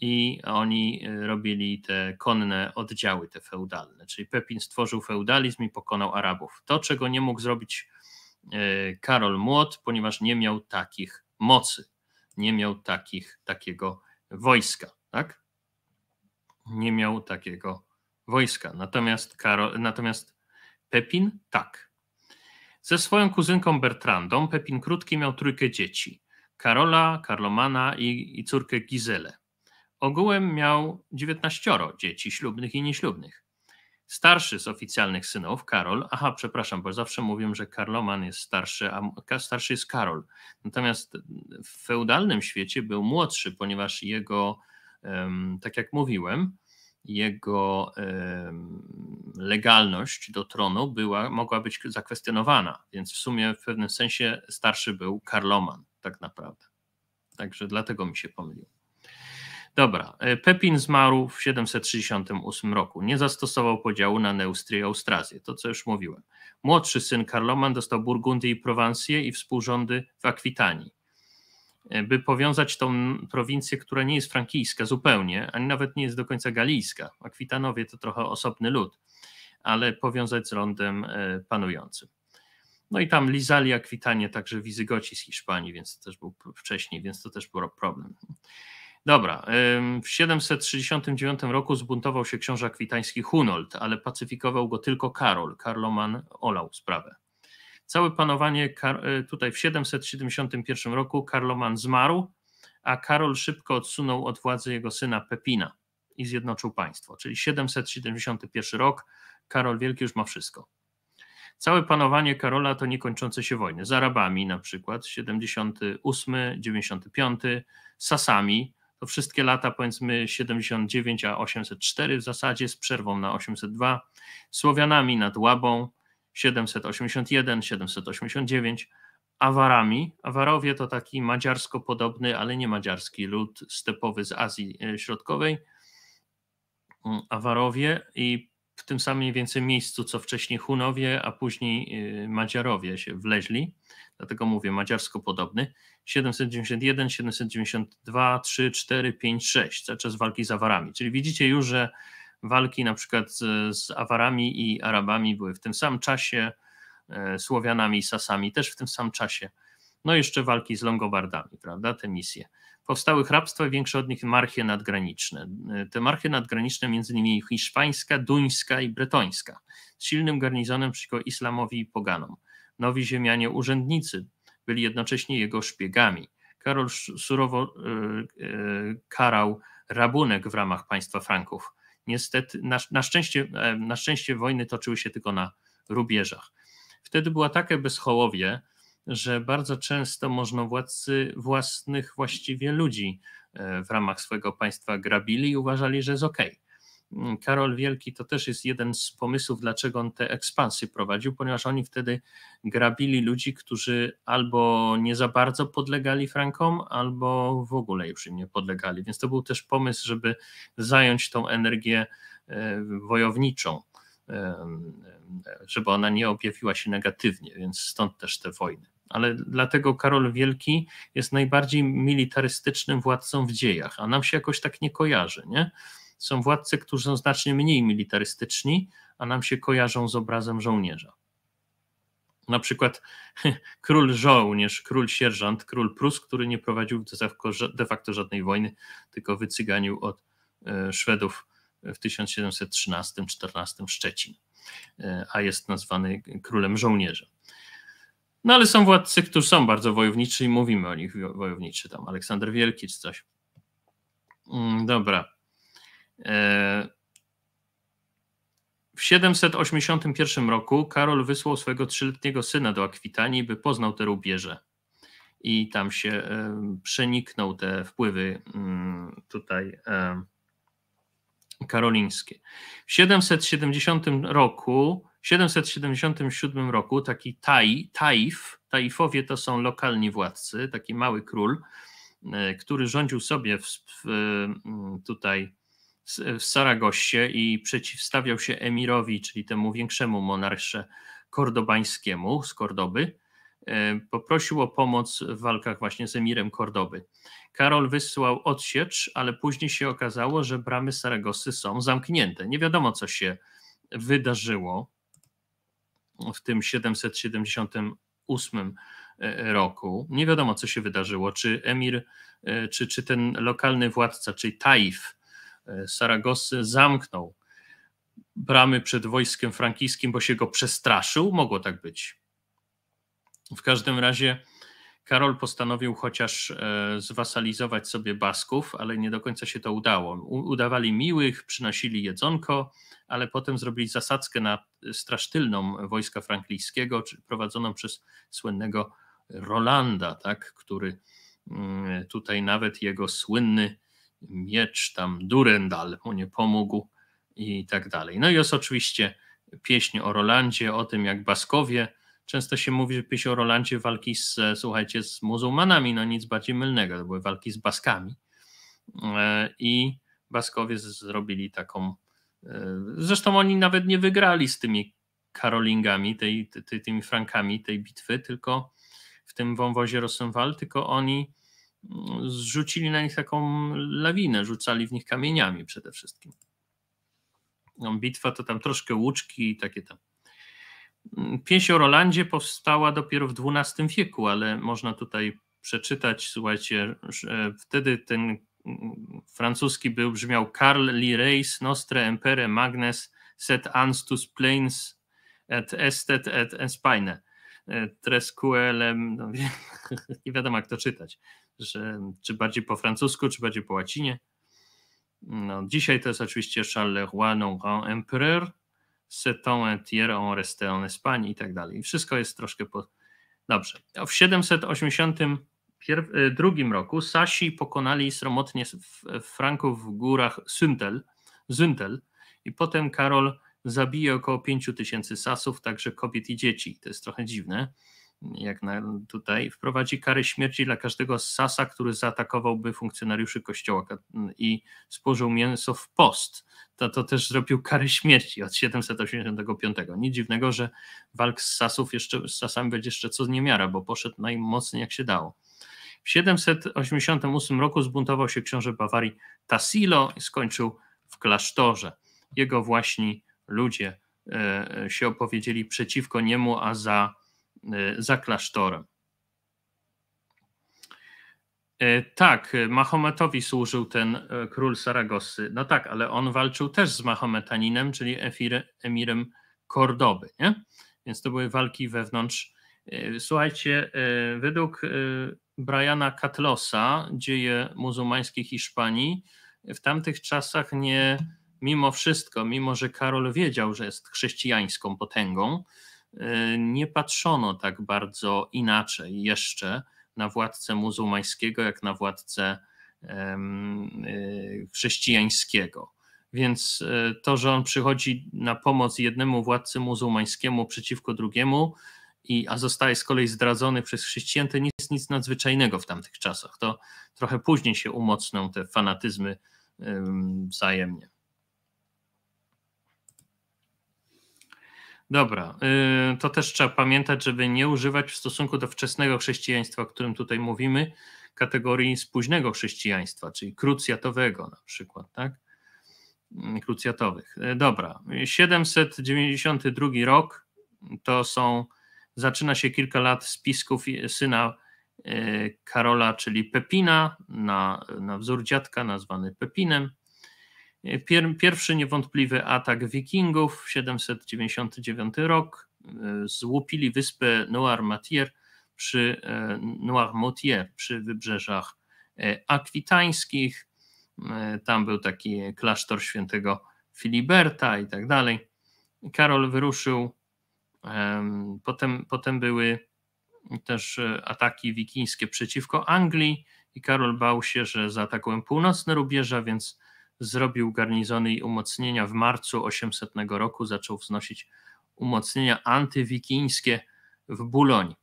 i oni y, robili te konne oddziały, te feudalne. Czyli Pepin stworzył feudalizm i pokonał Arabów. To, czego nie mógł zrobić y, Karol Młot, ponieważ nie miał takich mocy, nie miał takich, takiego wojska, tak? Nie miał takiego wojska. Natomiast, Karol, natomiast Pepin tak. Ze swoją kuzynką Bertrandą Pepin Krótki miał trójkę dzieci. Karola, Karlomana i, i córkę Gizelę. Ogółem miał 19 dzieci ślubnych i nieślubnych. Starszy z oficjalnych synów, Karol, aha, przepraszam, bo zawsze mówię, że Karloman jest starszy, a starszy jest Karol. Natomiast w feudalnym świecie był młodszy, ponieważ jego, tak jak mówiłem, jego legalność do tronu była, mogła być zakwestionowana, więc w sumie w pewnym sensie starszy był Karloman, tak naprawdę. Także dlatego mi się pomyliło. Dobra, e, Pepin zmarł w 768 roku. Nie zastosował podziału na Neustrię i Austrazję, to co już mówiłem. Młodszy syn Karloman dostał Burgundię i Prowansję i współrządy w Akwitanii. E, by powiązać tą prowincję, która nie jest frankijska zupełnie, ani nawet nie jest do końca galijska. Akwitanowie to trochę osobny lud, ale powiązać z lądem e, panującym. No i tam lizali Akwitanie, także Wizygoci z Hiszpanii, więc to też był wcześniej, więc to też był problem. Dobra, w 769 roku zbuntował się książę kwitański Hunold, ale pacyfikował go tylko Karol. Karloman olał sprawę. Całe panowanie y, tutaj w 771 roku Karloman zmarł, a Karol szybko odsunął od władzy jego syna Pepina i zjednoczył państwo. Czyli 771 rok, Karol Wielki już ma wszystko. Całe panowanie Karola to niekończące się wojny. Z Arabami na przykład 78, 95, Sasami to wszystkie lata powiedzmy 79 a 804 w zasadzie z przerwą na 802, Słowianami nad Łabą 781, 789, Awarami. Awarowie to taki madziarsko podobny, ale nie madziarski lud stepowy z Azji e, Środkowej. Mm, Awarowie i w tym samym więcej miejscu co wcześniej Hunowie, a później y, Madziarowie się wleźli dlatego mówię madziarsko podobny, 791, 792, 3, 4, 5, 6, cały czas walki z awarami. Czyli widzicie już, że walki na przykład z, z awarami i Arabami były w tym samym czasie, e, Słowianami i Sasami też w tym samym czasie. No i jeszcze walki z Longobardami, prawda, te misje. Powstały hrabstwa i większe od nich marchie nadgraniczne. E, te marchie nadgraniczne między innymi hiszpańska, duńska i bretońska z silnym garnizonem przeciwko islamowi i poganom. Nowi ziemianie urzędnicy byli jednocześnie jego szpiegami. Karol surowo e, e, karał rabunek w ramach państwa Franków. Niestety, na, na, szczęście, e, na szczęście wojny toczyły się tylko na rubieżach. Wtedy było takie bezchołowie, że bardzo często można władcy własnych właściwie ludzi w ramach swojego państwa grabili i uważali, że jest okej. Okay Mm, Karol Wielki to też jest jeden z pomysłów, dlaczego on te ekspansje prowadził, ponieważ oni wtedy grabili ludzi, którzy albo nie za bardzo podlegali Frankom, albo w ogóle już im nie podlegali. Więc to był też pomysł, żeby zająć tą energię e, wojowniczą, e, żeby ona nie objawiła się negatywnie, więc stąd też te wojny. Ale dlatego Karol Wielki jest najbardziej militarystycznym władcą w dziejach, a nam się jakoś tak nie kojarzy, nie? są władcy, którzy są znacznie mniej militarystyczni, a nam się kojarzą z obrazem żołnierza. Na przykład *laughs* król żołnierz, król sierżant, król Prus, który nie prowadził de facto żadnej wojny, tylko wycyganił od e, Szwedów w 1713-14 Szczecin, e, a jest nazwany królem żołnierzem. No ale są władcy, którzy są bardzo wojowniczy i mówimy o nich wojowniczy, tam Aleksander Wielki czy coś. Mm, dobra. E, w 781 roku Karol wysłał swojego trzyletniego syna do Akwitanii, by poznał te rubieże. I tam się e, przeniknął te wpływy mm, tutaj e, karolińskie. W 770 roku, 777 roku taki taj, Taif, Taifowie to są lokalni władcy, taki mały król, który rządził sobie w, w, mm, tutaj w Saragoście i przeciwstawiał się emirowi, czyli temu większemu monarsze kordobańskiemu z Kordoby. E, poprosił o pomoc w walkach właśnie z emirem Kordoby. Karol wysłał odsiecz, ale później się okazało, że bramy Saragosy są zamknięte. Nie wiadomo, co się wydarzyło w tym 778 e, roku. Nie wiadomo, co się wydarzyło. Czy emir, e, czy, czy ten lokalny władca, czyli Taif, E, Saragosy zamknął bramy przed wojskiem frankijskim, bo się go przestraszył. Mogło tak być. W każdym razie Karol postanowił chociaż e, zwasalizować sobie Basków, ale nie do końca się to udało. Udawali miłych, przynosili jedzonko, ale potem zrobili zasadzkę na strasztylną wojska franklijskiego, prowadzoną przez słynnego Rolanda, tak, który mm, tutaj nawet jego słynny miecz tam Durendal mu nie pomógł i tak dalej. No i jest oczywiście pieśń o Rolandzie, o tym jak Baskowie, często się mówi, że pieśń o Rolandzie walki z, słuchajcie, z muzułmanami, no nic bardziej mylnego, to były walki z Baskami e, i Baskowie zrobili taką, e, zresztą oni nawet nie wygrali z tymi Karolingami, tej, tymi Frankami tej bitwy, tylko w tym wąwozie Rosenwal, tylko oni zrzucili na nich taką lawinę, rzucali w nich kamieniami przede wszystkim. No, bitwa to tam troszkę łuczki i takie tam. Pieśń o Rolandzie powstała dopiero w XII wieku, ale można tutaj przeczytać, słuchajcie, wtedy ten mm, francuski był, brzmiał Karl Lireis Nostre Empere Magnes set anstus plains et estet et espine. Tresquelem, no, *laughs* nie wiadomo jak to czytać że czy bardziej po francusku, czy bardziej po łacinie. No, dzisiaj to jest oczywiście Roy, non grand empereur, Seton entier en reste en Espagne i tak dalej. wszystko jest troszkę po... Dobrze. No, w 782 e, roku Sasi pokonali sromotnie Franków w górach Züntel, i potem Karol zabije około 5000 tysięcy Sasów, także kobiet i dzieci. To jest trochę dziwne jak na, tutaj, wprowadzi karę śmierci dla każdego sasa, który zaatakowałby funkcjonariuszy kościoła i spożył mięso w post. To, to też zrobił karę śmierci od 785. Nic dziwnego, że walk z sasów jeszcze, z sasami będzie jeszcze co z niemiara, bo poszedł najmocniej jak się dało. W 788 roku zbuntował się książę Bawarii Tassilo i skończył w klasztorze. Jego właśnie ludzie e, e, się opowiedzieli przeciwko niemu, a za Y, za klasztorem. Y, tak, Mahometowi służył ten e, król Saragosy. No tak, ale on walczył też z Mahometaninem, czyli emirem Kordoby. Nie? Więc to były walki wewnątrz. Y, słuchajcie, według Briana Catlosa, dzieje muzułmańskiej Hiszpanii, w tamtych czasach nie, mimo wszystko, mimo że Karol wiedział, że jest chrześcijańską potęgą, E, nie patrzono tak bardzo inaczej jeszcze na władcę muzułmańskiego, jak na władcę e, chrześcijańskiego. Więc e, to, że on przychodzi na pomoc jednemu władcy muzułmańskiemu przeciwko drugiemu, i, a zostaje z kolei zdradzony przez chrześcijan, to nie jest nic nadzwyczajnego w tamtych czasach. To trochę później się umocną te fanatyzmy wzajemnie. Dobra, y, to też trzeba pamiętać, żeby nie używać w stosunku do wczesnego chrześcijaństwa, o którym tutaj mówimy, kategorii z późnego chrześcijaństwa, czyli krucjatowego na przykład, tak? Mm, krucjatowych. Y, dobra, 792 rok to są, zaczyna się kilka lat spisków syna y, Karola, czyli Pepina, na, na wzór dziadka nazwany Pepinem. Pierwszy niewątpliwy atak Wikingów, 799 rok, e, złupili wyspę Noirmoutier przy, e, Noirmoutier przy wybrzeżach e, akwitańskich. Tam był taki klasztor świętego Filiberta i tak dalej. Karol wyruszył, potem, potem były też ataki wikińskie przeciwko Anglii i Karol bał się, że zaatakują północne rubieża, więc zrobił garnizony i umocnienia. W marcu 800 roku zaczął wznosić umocnienia antywikińskie w Bulonii.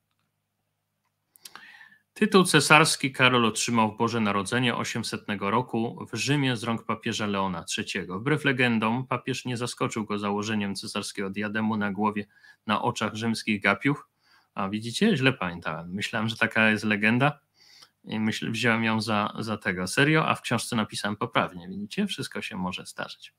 Tytuł cesarski Karol otrzymał w Boże Narodzenie 800 roku w Rzymie z rąk papieża Leona III. Wbrew legendom, papież nie zaskoczył go założeniem cesarskiego diademu na głowie na oczach rzymskich gapiów. A widzicie, źle pamiętałem. Myślałem, że taka jest legenda myśl, wziąłem ją za, za tego serio, a w książce napisałem poprawnie. Widzicie, wszystko się może zdarzyć.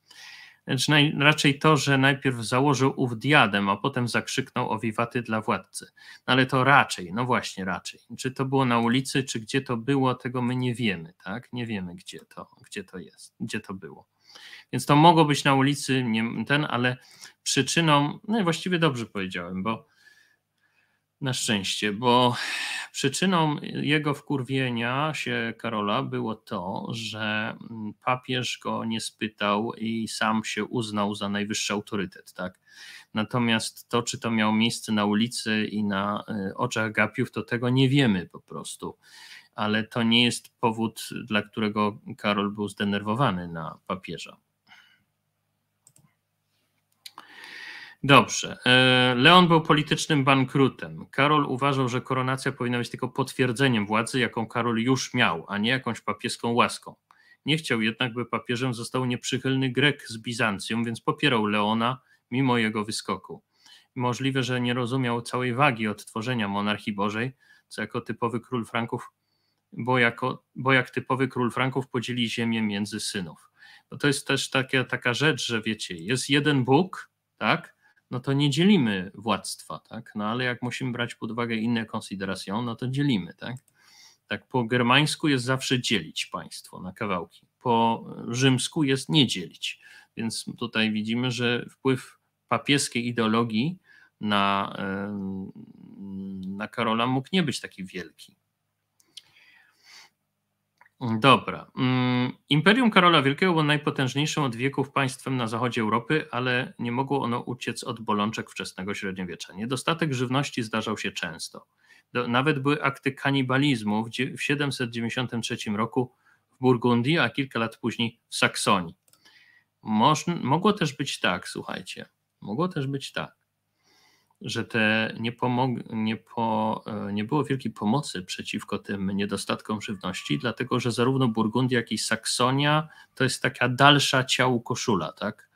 Znaczy naj, raczej to, że najpierw założył ów diadem, a potem zakrzyknął o wiwaty dla władcy. No ale to raczej, no właśnie raczej. Czy to było na ulicy, czy gdzie to było, tego my nie wiemy, tak? Nie wiemy, gdzie to, gdzie to jest, gdzie to było. Więc to mogło być na ulicy, nie ten, ale przyczyną, no i właściwie dobrze powiedziałem, bo na szczęście, bo przyczyną jego wkurwienia się Karola było to, że mm, papież go nie spytał i sam się uznał za najwyższy autorytet, tak? Natomiast to, czy to miało miejsce na ulicy i na y, oczach gapiów, to tego nie wiemy po prostu. Ale to nie jest powód, dla którego Karol był zdenerwowany na papieża. Dobrze. E, Leon był politycznym bankrutem. Karol uważał, że koronacja powinna być tylko potwierdzeniem władzy, jaką Karol już miał, a nie jakąś papieską łaską. Nie chciał jednak, by papieżem został nieprzychylny Grek z Bizancjum, więc popierał Leona mimo jego wyskoku. Możliwe, że nie rozumiał całej wagi odtworzenia monarchii Bożej, co jako typowy król Franków, bo, jako, bo jak typowy król Franków podzieli ziemię między synów. Bo to jest też takie, taka rzecz, że wiecie, jest jeden Bóg, tak? no to nie dzielimy władztwa, tak? No ale jak musimy brać pod uwagę inne konsideracje, no to dzielimy, tak? Tak po germańsku jest zawsze dzielić państwo na kawałki. Po rzymsku jest nie dzielić. Więc tutaj widzimy, że wpływ papieskiej ideologii na, na Karola mógł nie być taki wielki. Dobra. Mm, Imperium Karola Wielkiego było najpotężniejszym od wieków państwem na zachodzie Europy, ale nie mogło ono uciec od bolączek wczesnego średniowiecza. Niedostatek żywności zdarzał się często. nawet były akty kanibalizmu w 793 roku w Burgundii, a kilka lat później w Saksonii. Moż, mogło też być tak, słuchajcie, mogło też być tak, że te nie, pomog- nie, po, e, nie było wielkiej pomocy przeciwko tym niedostatkom żywności, dlatego że zarówno Burgundia, jak i Saksonia to jest taka dalsza ciał koszula, tak?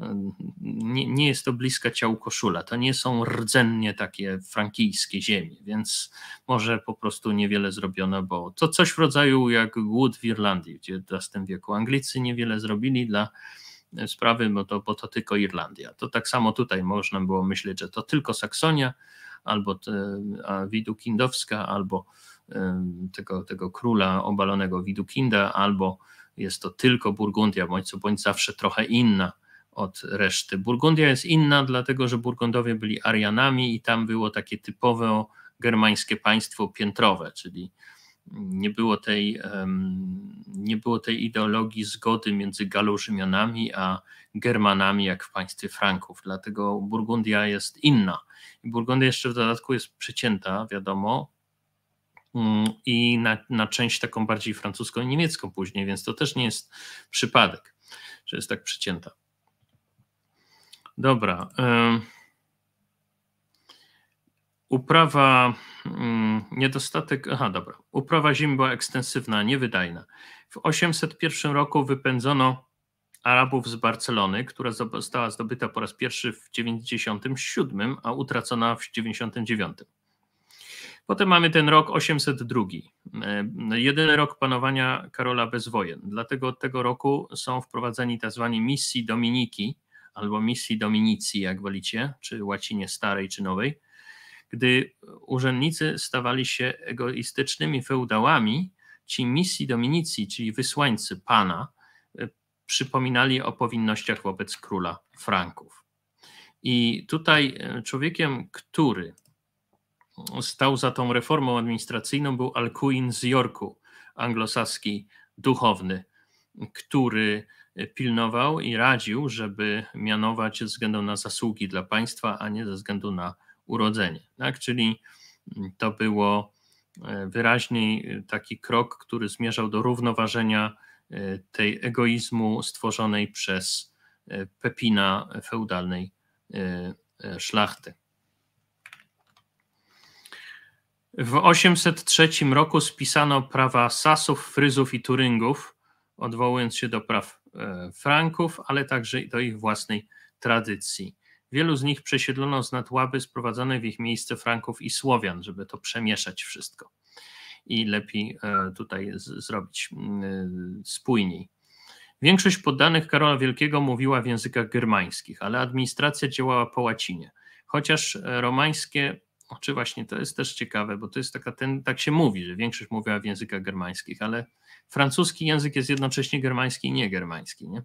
E, nie, nie jest to bliska ciał koszula, to nie są rdzennie takie frankijskie ziemie, więc może po prostu niewiele zrobiono, bo to coś w rodzaju jak głód w Irlandii, gdzie w XX wieku Anglicy niewiele zrobili dla sprawy, bo to, bo to tylko Irlandia. To tak samo tutaj można było myśleć, że to tylko Saksonia, albo Widukindowska, albo tego, tego króla obalonego Widukinda, albo jest to tylko Burgundia, bądź co bądź zawsze trochę inna od reszty. Burgundia jest inna, dlatego że Burgundowie byli Arianami i tam było takie typowe germańskie państwo piętrowe, czyli nie było tej, nie było tej ideologii zgody między Galo-Rzymianami a Germanami, jak w państwie Franków. Dlatego Burgundia jest inna. Burgundia jeszcze w dodatku jest przycięta, wiadomo, mm, i na, na część taką bardziej francuską i niemiecką później, więc to też nie jest przypadek, że jest tak przycięta. Dobra. Y Uprawa, mm, niedostatek, aha dobra, uprawa zim była ekstensywna, niewydajna. W 801 roku wypędzono Arabów z Barcelony, która została zdobyta po raz pierwszy w 97, a utracona w 99. Potem mamy ten rok 802. E, jedyny rok panowania Karola bez wojen. Dlatego od tego roku są wprowadzani tak tzw. misji Dominiki, albo misji Dominicji, jak wolicie, czy łacinie starej czy nowej, gdy urzędnicy stawali się egoistycznymi feudałami, ci misji dominicji, czyli wysłańcy pana, e, przypominali o powinnościach wobec króla Franków. I tutaj e, człowiekiem, który stał za tą reformą administracyjną, był Alcuin z Yorku, anglosaski duchowny, który e, pilnował i radził, żeby mianować ze względu na zasługi dla państwa, a nie ze względu na urodzenie. Tak? Czyli to było e, wyraźniej e, taki krok, który zmierzał do równoważenia e, tej egoizmu stworzonej przez Pepina feudalnej szlachty. W 803 roku spisano prawa Sasów, Fryzów i Turyngów, odwołując się do praw Franków, ale także do ich własnej tradycji. Wielu z nich przesiedlono z nadławy sprowadzane w ich miejsce Franków i Słowian, żeby to przemieszać wszystko i lepiej e, tutaj z, zrobić e, spójniej. Większość poddanych Karola Wielkiego mówiła w językach germańskich, ale administracja działała po łacinie. Chociaż e, romańskie, czy właśnie to jest też ciekawe, bo to jest taka, ten, tak się mówi, że większość mówiła w językach germańskich, ale francuski język jest jednocześnie germański i niegermański, nie?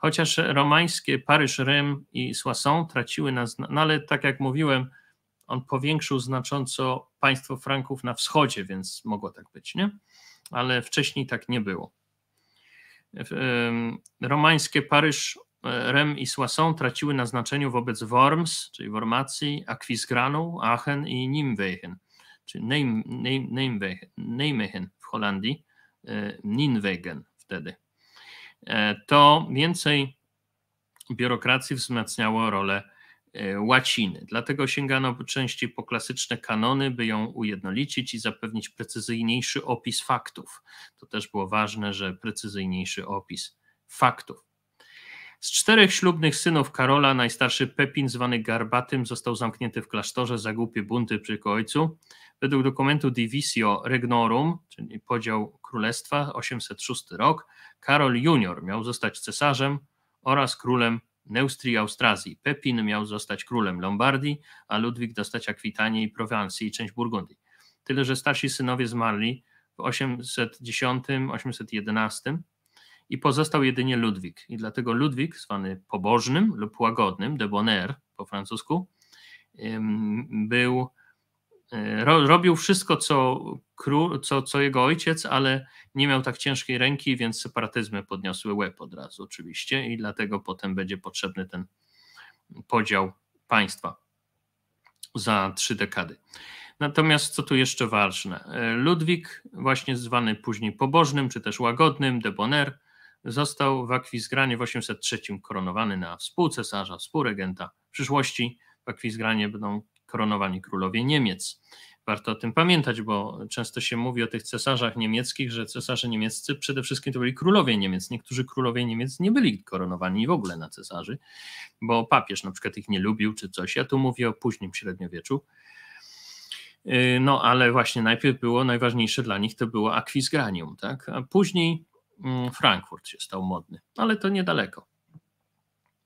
Chociaż romańskie Paryż, Rym i Soissons traciły na, no ale tak jak mówiłem, on powiększył znacząco państwo Franków na wschodzie, więc mogło tak być, nie? Ale wcześniej tak nie było. Romańskie Paryż, e, Rem i Soissons traciły na znaczeniu wobec Worms, czyli Wormacji, Aquisgranu, Aachen i Nimwegen, czyli Nijmegen w Holandii, e, Ninwegen wtedy. E, to więcej biurokracji wzmacniało rolę e, łaciny. Dlatego sięgano częściej po klasyczne kanony, by ją ujednolicić i zapewnić precyzyjniejszy opis faktów. To też było ważne, że precyzyjniejszy opis faktów. Z czterech ślubnych synów Karola najstarszy Pepin, zwany Garbatym, został zamknięty w klasztorze za głupie bunty przeciwko ojcu według dokumentu Divisio Regnorum, czyli podział królestwa, 806 rok, Karol Junior miał zostać cesarzem oraz królem Neustrii Austrazji. Pepin miał zostać królem Lombardii, a Ludwik dostać Akwitanię i Prowansji i część Burgundii. Tyle, że starsi synowie zmarli w 810-811 i pozostał jedynie Ludwik. I dlatego Ludwik, zwany pobożnym lub łagodnym, debonair po francusku, był E, ro, robił wszystko, co, król, co, co jego ojciec, ale nie miał tak ciężkiej ręki, więc separatyzmy podniosły łeb od razu, oczywiście, i dlatego potem będzie potrzebny ten podział państwa za trzy dekady. Natomiast co tu jeszcze ważne? E, Ludwik, właśnie zwany później pobożnym czy też łagodnym, debonair, został w Akwizgranie w 803 koronowany na współcesarza, współregenta. W przyszłości w Akwizgranie będą koronowani królowie Niemiec. Warto o tym pamiętać, bo często się mówi o tych cesarzach niemieckich, że cesarze niemieccy przede wszystkim to byli królowie Niemiec. Niektórzy królowie Niemiec nie byli koronowani w ogóle na cesarzy, bo papież na przykład ich nie lubił czy coś. Ja tu mówię o późnym średniowieczu. Yy, no ale właśnie najpierw było najważniejsze dla nich to było akwizgranium, tak? a później mm, Frankfurt się stał modny, ale to niedaleko.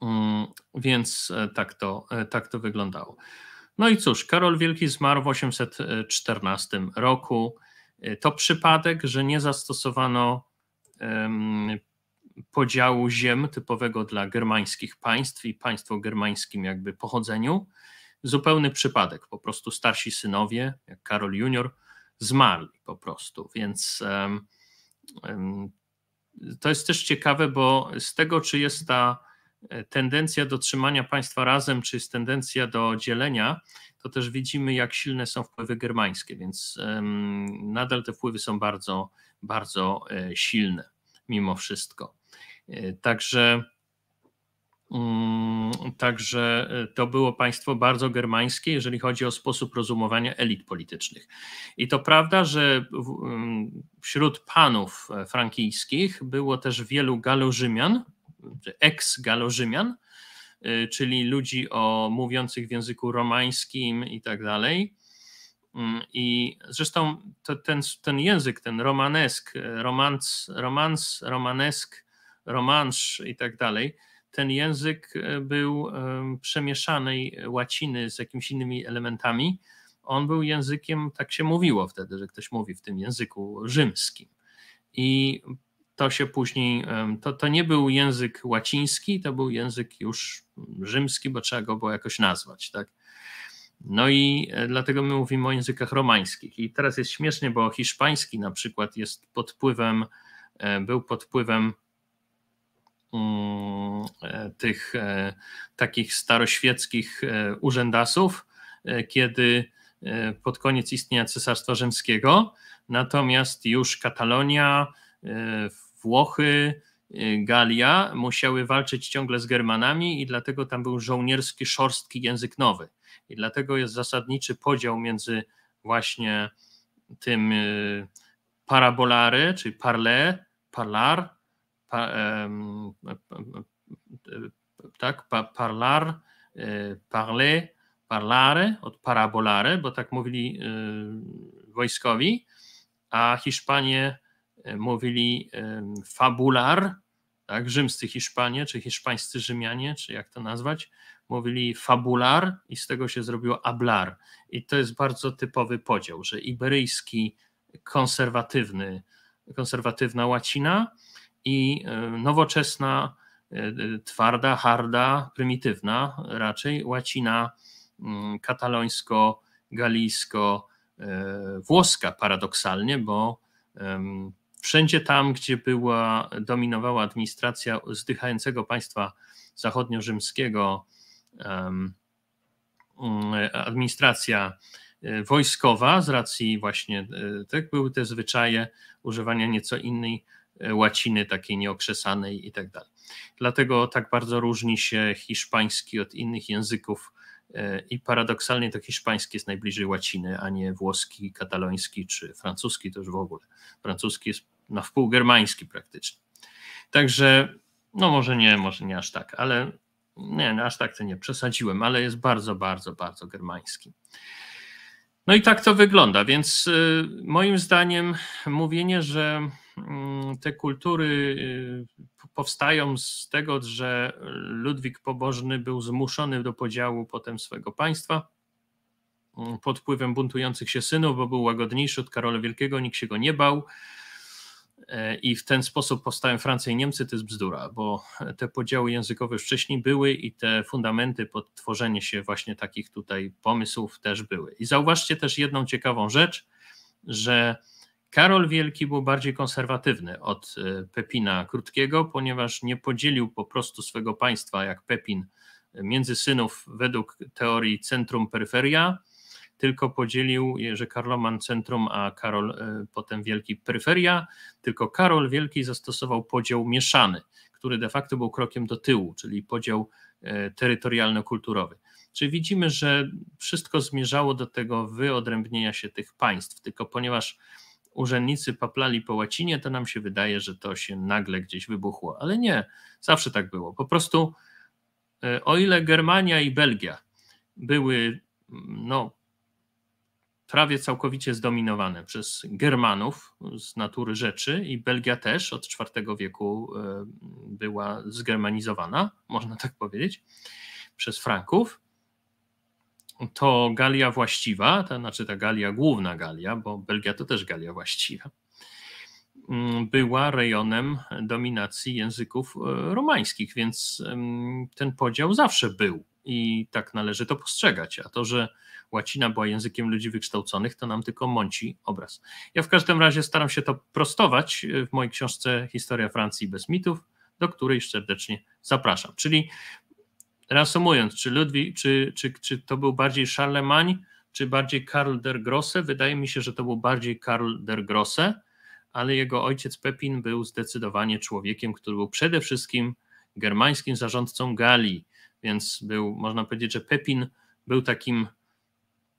Mm, więc e, tak to, e, tak to wyglądało. No i cóż, Karol Wielki zmarł w 814 roku. E, to przypadek, że nie zastosowano podziału ziem typowego dla germańskich państw i państwo germańskim jakby pochodzeniu. Zupełny przypadek, po prostu starsi synowie, jak Karol Junior, zmarli po prostu, więc to jest też ciekawe, bo z tego, czy jest ta E, tendencja do trzymania państwa razem, czy jest tendencja do dzielenia, to też widzimy, jak silne są wpływy germańskie, więc nadal te wpływy są bardzo, bardzo e, silne, mimo wszystko. E, także, mm, także to było państwo bardzo germańskie, jeżeli chodzi o sposób rozumowania elit politycznych. I to prawda, że wśród panów frankijskich było też wielu galo-Rzymian, eks galorzymian y, czyli ludzi o mówiących w języku romańskim i tak dalej. Mm, I zresztą to, ten, ten język, ten romanesk, y, romans, romans romanesk, romansz i tak dalej, ten język y, był przemieszanej łaciny z jakimiś innymi elementami. On był językiem, tak się mówiło wtedy, że ktoś mówi w tym języku rzymskim. I to się później, to, to nie był język łaciński, to był język już rzymski, bo trzeba go było jakoś nazwać, tak? No i e, dlatego my mówimy o językach romańskich. I teraz jest śmiesznie, bo hiszpański na przykład jest pod wpływem, e, był pod wpływem mm, e, tych takich staroświeckich urzędasów, kiedy pod koniec istnienia Cesarstwa Rzymskiego, natomiast już Katalonia, Włochy, y, Galia musiały walczyć ciągle z Germanami i dlatego tam był żołnierski, szorstki język nowy. I dlatego jest zasadniczy podział między właśnie tym y, parabolare, czyli parle, parlar, pa, tak, pa, parlar, y, parle, parlare, od parabolare, bo tak mówili wojskowi, a Hiszpanie mówili fabular, tak, rzymscy Hiszpanie, czy hiszpańscy Rzymianie, czy jak to nazwać, mówili fabular i z tego się zrobiło ablar. I to jest bardzo typowy podział, że iberyjski, konserwatywny, konserwatywna łacina i nowoczesna, e, twarda, harda, prymitywna raczej łacina mm, katalońsko-galijsko-włoska e, paradoksalnie, bo Wszędzie tam, gdzie była, dominowała administracja zdychającego państwa zachodnio-rzymskiego, mm, administracja e, wojskowa, z racji właśnie e, tak były te zwyczaje używania nieco innej e, łaciny, takiej nieokrzesanej i tak dalej. Dlatego tak bardzo różni się hiszpański od innych języków i paradoksalnie to hiszpański jest najbliżej łaciny, a nie włoski, kataloński czy francuski też w ogóle. Francuski jest na wpół germański praktycznie. Także, no może nie, może nie aż tak, ale nie, aż tak to nie przesadziłem, ale jest bardzo, bardzo, bardzo germański. No i tak to wygląda, więc y, moim zdaniem mówienie, że mm, te kultury y, powstają z tego, że Ludwik Pobożny był zmuszony do podziału potem swojego państwa mm, pod wpływem buntujących się synów, bo był łagodniejszy od Karola Wielkiego, nikt się go nie bał E, i w ten sposób powstają Francja i Niemcy, to jest bzdura, bo te podziały językowe wcześniej były i te fundamenty pod tworzenie się właśnie takich tutaj pomysłów też były. I zauważcie też jedną ciekawą rzecz, że Karol Wielki był bardziej konserwatywny od e, Pepina Krótkiego, ponieważ nie podzielił po prostu swego państwa jak Pepin między synów według teorii centrum-peryferia, tylko podzielił, e, że Karloman centrum, a Karol e, potem Wielki peryferia, tylko Karol Wielki zastosował podział mieszany, który de facto był krokiem do tyłu, czyli podział e, terytorialno-kulturowy. Czy widzimy, że wszystko zmierzało do tego wyodrębnienia się tych państw, tylko ponieważ urzędnicy paplali po łacinie, to nam się wydaje, że to się nagle gdzieś wybuchło. Ale nie, zawsze tak było. Po prostu, o ile Germania i Belgia były no, prawie całkowicie zdominowane przez Germanów z natury rzeczy i Belgia też od IV wieku e, była zgermanizowana, można tak powiedzieć, przez Franków. To Galia właściwa, to znaczy ta Galia, główna Galia, bo Belgia to też Galia właściwa, mm, była rejonem dominacji języków e, romańskich, więc mm, ten podział zawsze był i tak należy to postrzegać. A to, że łacina była językiem ludzi wykształconych, to nam tylko mąci obraz. Ja w każdym razie staram się to prostować y, w mojej książce Historia Francji bez mitów, do której serdecznie zapraszam. Czyli reasumując, czy, Ludwik, czy, czy, czy to był bardziej Charlemagne, czy bardziej Karl der Grosse? Wydaje mi się, że to był bardziej Karl der Grosse, ale jego ojciec Pepin był zdecydowanie człowiekiem, który był przede wszystkim germańskim zarządcą Galii więc był, można powiedzieć, że Pepin był takim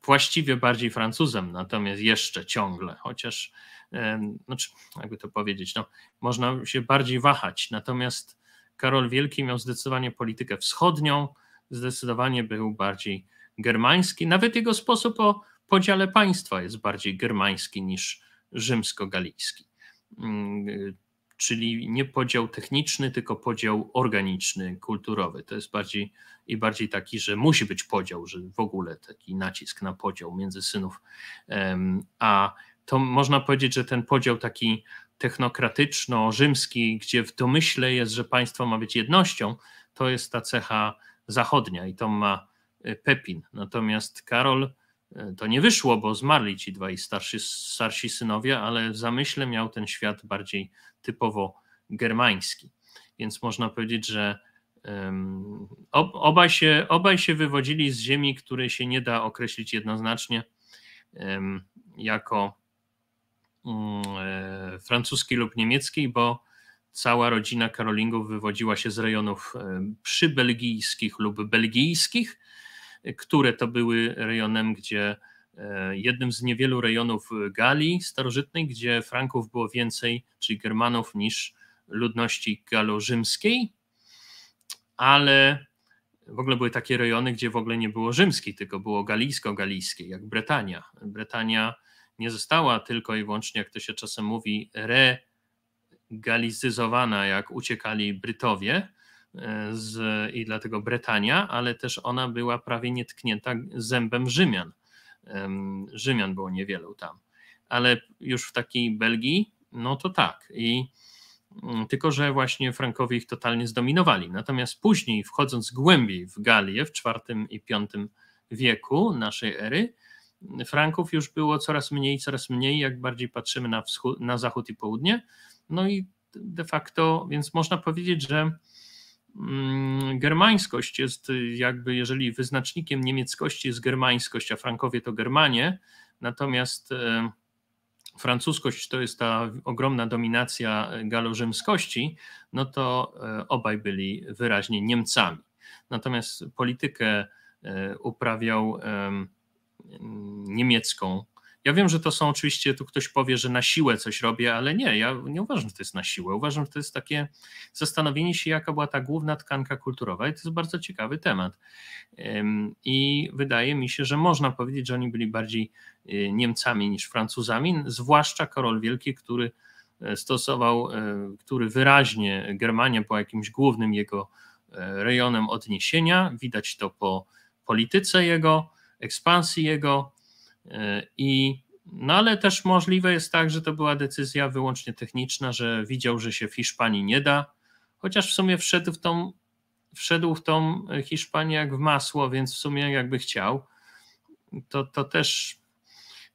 właściwie bardziej Francuzem, natomiast jeszcze ciągle, chociaż, e, znaczy, jakby to powiedzieć, no, można się bardziej wahać. Natomiast Karol Wielki miał zdecydowanie politykę wschodnią, zdecydowanie był bardziej germański. Nawet jego sposób o podziale państwa jest bardziej germański niż rzymsko-galicki. Mm, czyli nie podział techniczny, tylko podział organiczny, kulturowy. To jest bardziej i bardziej taki, że musi być podział, że w ogóle taki nacisk na podział między synów. A to można powiedzieć, że ten podział taki technokratyczno-rzymski, gdzie w domyśle jest, że państwo ma być jednością, to jest ta cecha zachodnia i to ma e, Pepin. Natomiast Karol E, to nie wyszło, bo zmarli ci dwaj starsi, starsi synowie, ale w zamyśle miał ten świat bardziej typowo germański. Więc można powiedzieć, że um, obaj, się, obaj się wywodzili z ziemi, której się nie da określić jednoznacznie um, jako um, francuskiej lub niemieckiej, bo cała rodzina Karolingów wywodziła się z rejonów e, przybelgijskich lub belgijskich, które to były rejonem, gdzie e, jednym z niewielu rejonów Galii starożytnej, gdzie Franków było więcej, czyli Germanów, niż ludności galo-rzymskiej, ale w ogóle były takie rejony, gdzie w ogóle nie było rzymskiej, tylko było galijsko-galijskiej, jak Bretania. Bretania nie została tylko i wyłącznie, jak to się czasem mówi, regalizyzowana, jak uciekali Brytowie, E, z, i dlatego Bretania, ale też ona była prawie nietknięta zębem Rzymian. Rzymian było niewielu tam, ale już w takiej Belgii, no to tak. I mm, tylko, że właśnie Frankowie ich totalnie zdominowali. Natomiast później, wchodząc głębiej w Galię w IV i V wieku naszej ery, Franków już było coraz mniej, coraz mniej, jak bardziej patrzymy na, wschód, na zachód i południe. No i de facto, więc można powiedzieć, że Mm, germańskość jest jakby, jeżeli wyznacznikiem niemieckości jest germańskość, a Frankowie to Germanie, natomiast e, francuskość to jest ta ogromna dominacja galorzymskości, no to e, obaj byli wyraźnie Niemcami. Natomiast politykę e, uprawiał niemiecką ja wiem, że to są oczywiście, tu ktoś powie, że na siłę coś robię, ale nie, ja nie uważam, że to jest na siłę. Uważam, że to jest takie zastanowienie się, jaka była ta główna tkanka kulturowa i to jest bardzo ciekawy temat. I wydaje mi się, że można powiedzieć, że oni byli bardziej y, Niemcami niż Francuzami, zwłaszcza Karol Wielki, który e, stosował, e, który wyraźnie Germania po jakimś głównym jego e, rejonem odniesienia, widać to po polityce jego, ekspansji jego, E, I no ale też możliwe jest tak, że to była decyzja wyłącznie techniczna, że widział, że się w Hiszpanii nie da, chociaż w sumie wszedł w tą, wszedł w tą e, Hiszpanię jak w masło, więc w sumie jakby chciał, to, to też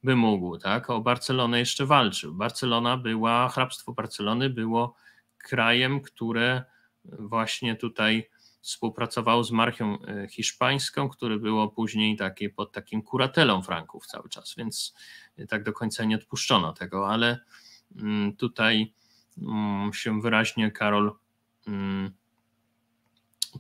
by mógł, tak? O Barcelonę jeszcze walczył. Barcelona była, hrabstwo Barcelony było krajem, które właśnie tutaj współpracowało z marchią e, hiszpańską, który było później takie, pod takim kuratelą Franków cały czas, więc e, tak do końca nie odpuszczono tego, ale mm, tutaj mm, się wyraźnie Karol mm,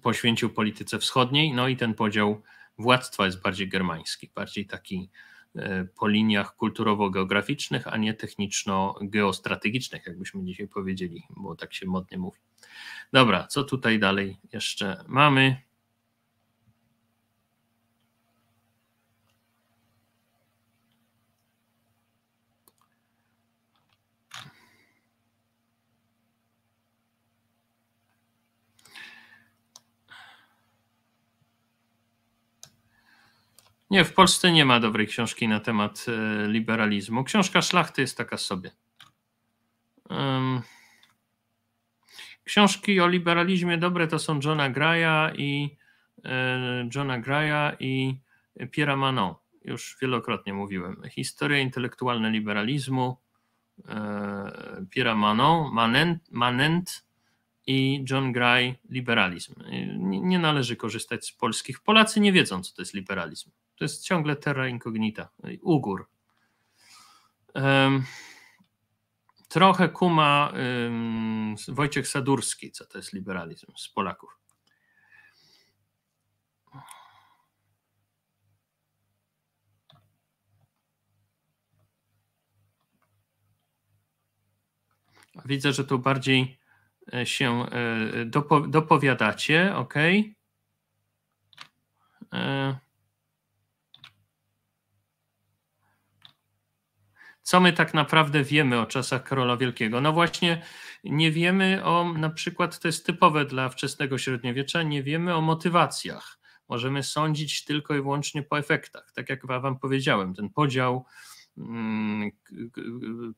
poświęcił polityce wschodniej, no i ten podział władztwa jest bardziej germański, bardziej taki e, po liniach kulturowo-geograficznych, a nie techniczno-geostrategicznych, jakbyśmy dzisiaj powiedzieli, bo tak się modnie mówi. Dobra, co tutaj dalej jeszcze mamy? Nie, w Polsce nie ma dobrej książki na temat e, liberalizmu. Książka Szlachty jest taka sobie. Um. Książki o liberalizmie dobre to są Johna Graja i e, Johna Graja i Pierre Manon. Już wielokrotnie mówiłem. Historia intelektualna liberalizmu e, Pierre Manon, Manent, Manent i John Gray liberalizm. E, nie należy korzystać z polskich. Polacy nie wiedzą, co to jest liberalizm. To jest ciągle terra incognita, ugór. Um, Trochę kuma um, Wojciech Sadurski, co to jest liberalizm z Polaków. Widzę, że tu bardziej e, się e, dopowiadacie, ok? co my tak naprawdę wiemy o czasach Karola Wielkiego? No właśnie nie wiemy o, na przykład to jest typowe dla wczesnego średniowiecza, nie wiemy o motywacjach. Możemy sądzić tylko i wyłącznie po efektach. Tak jak wam powiedziałem, ten podział mm,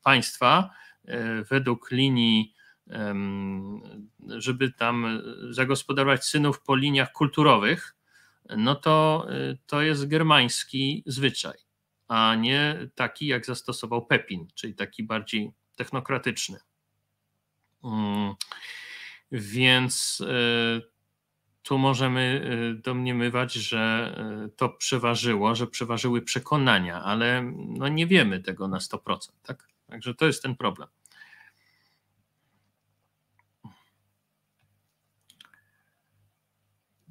państwa e, według linii, żeby tam zagospodarować synów po liniach kulturowych, no to e, to jest germański zwyczaj a nie taki, jak zastosował Pepin, czyli taki bardziej technokratyczny. Mm. Więc e, tu możemy e, domniemywać, że e, to przeważyło, że przeważyły przekonania, ale no nie wiemy tego na 100%. Tak? Także to jest ten problem.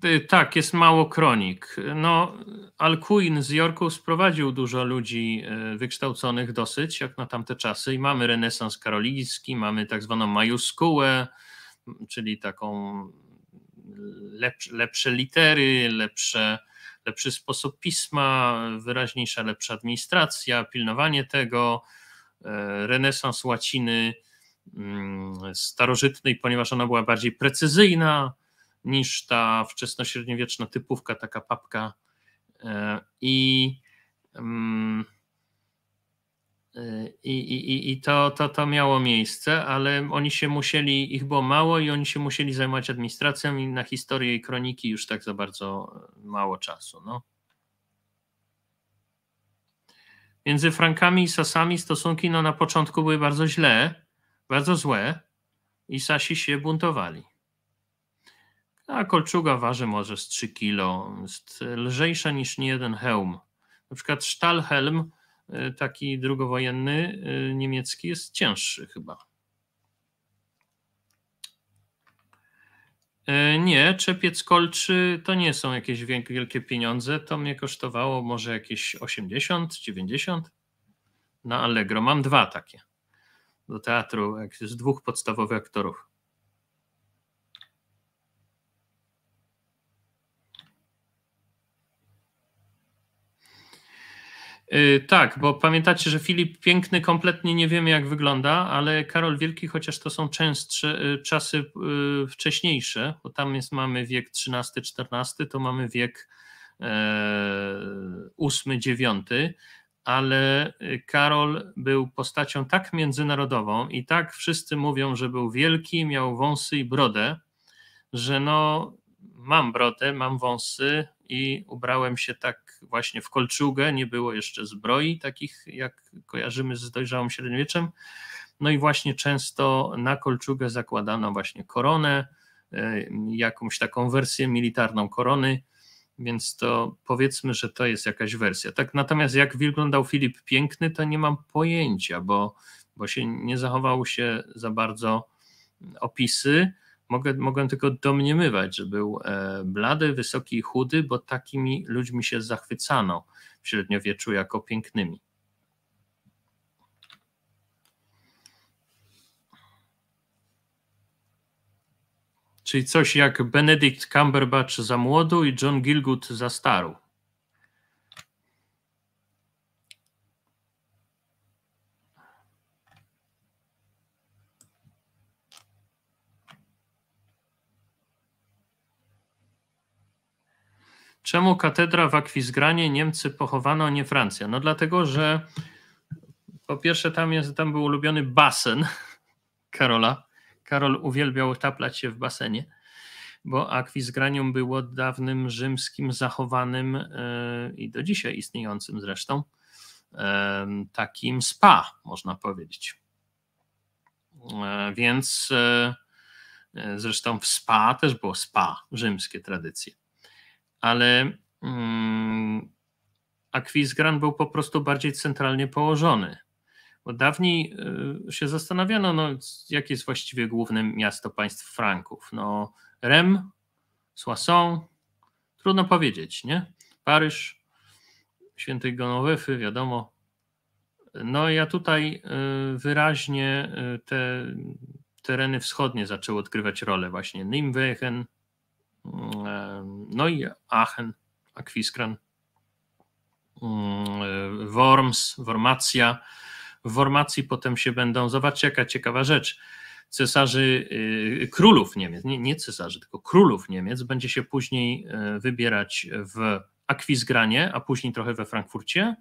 Y, tak, jest mało kronik. No, Alcuin z Jorku sprowadził dużo ludzi y, wykształconych dosyć, jak na tamte czasy. I mamy renesans karolijski, mamy tak zwaną majuskułę, czyli taką y, lepsze, lepsze litery, lepsze, lepszy sposób pisma, wyraźniejsza, lepsza administracja, pilnowanie tego, renesans łaciny mm, starożytnej, ponieważ ona była bardziej precyzyjna, niż ta wczesnośredniowieczna typówka, taka papka. E, mm, e, I, i, i, i to, to, to miało miejsce, ale oni się musieli, ich było mało i oni się musieli zajmować administracją i na historię i kroniki już tak za bardzo e, mało czasu. No. Między Frankami i Sasami stosunki no, na początku były bardzo źle, bardzo złe i Sasi się buntowali. A kolczuga waży może z 3 kg, jest lżejsza niż niejeden hełm. Na przykład Stahlhelm, y, taki drugowojenny y, niemiecki, jest cięższy chyba. E, nie, czepiec kolczy to nie są jakieś wielkie pieniądze. To mnie kosztowało może jakieś 80, 90 na Allegro. Mam dwa takie do teatru, jak z dwóch podstawowych aktorów. Y, tak, bo pamiętacie, że Filip Piękny kompletnie nie wiemy jak wygląda, ale Karol Wielki, chociaż to są częstsze y, czasy y, wcześniejsze, bo tam jest, mamy wiek XIII-XIV, to mamy wiek VIII-IX, e, ale Karol był postacią tak międzynarodową i tak wszyscy mówią, że był wielki, miał wąsy i brodę, że no mam brodę, mam wąsy, i ubrałem się tak właśnie w kolczugę, nie było jeszcze zbroi takich, jak kojarzymy z dojrzałym średniowieczem. No i właśnie często na kolczugę zakładano właśnie koronę, y, jakąś taką wersję militarną korony, więc to powiedzmy, że to jest jakaś wersja. Tak, natomiast jak wyglądał Filip Piękny, to nie mam pojęcia, bo, bo się nie zachowały się za bardzo opisy mogę, mogłem tylko domniemywać, że był e, blady, wysoki i chudy, bo takimi ludźmi się zachwycano w średniowieczu jako pięknymi. Czyli coś jak Benedict Cumberbatch za młodu i John Gilgut za staru. Czemu katedra w Akwizgranie Niemcy pochowano, a nie Francja? No dlatego, że po pierwsze tam, jest, tam był ulubiony basen *laughs* Karola. Karol uwielbiał taplać się w basenie, bo Akwizgranium było dawnym rzymskim zachowanym yy, i do dzisiaj istniejącym zresztą yy, takim spa, można powiedzieć. E, więc Zresztą w spa też było spa, rzymskie tradycje ale mm, był po prostu bardziej centralnie położony. Bo dawniej y, się zastanawiano, no, jakie jest właściwie główne miasto państw Franków. No, Rem, Soissons, trudno powiedzieć, nie? Paryż, świętej Gonowefy, wiadomo. No ja tutaj y, wyraźnie y, te tereny wschodnie zaczęły odgrywać rolę właśnie Nimwegen, y, no i Aachen, Aquisgran, mm, e, Worms, Wormacja. W Wormacji potem się będą, zobaczcie jaka ciekawa rzecz, cesarzy, e, królów Niemiec, nie, nie cesarzy, tylko królów Niemiec będzie się później e, wybierać w Akwizgranie, a później trochę we Frankfurcie,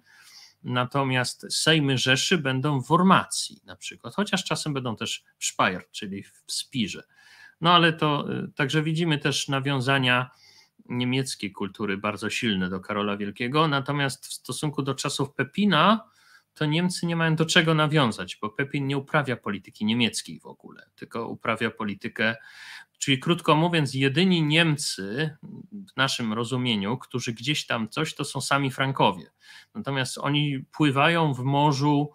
natomiast Sejmy Rzeszy będą w Wormacji na przykład, chociaż czasem będą też w Speyer, czyli w Spirze. No ale to, także widzimy też nawiązania niemieckiej kultury bardzo silny do Karola Wielkiego, natomiast w stosunku do czasów Pepina to Niemcy nie mają do czego nawiązać, bo Pepin nie uprawia polityki niemieckiej w ogóle, tylko uprawia politykę, czyli krótko mówiąc, jedyni Niemcy w naszym rozumieniu, którzy gdzieś tam coś, to są sami Frankowie. Natomiast oni pływają w morzu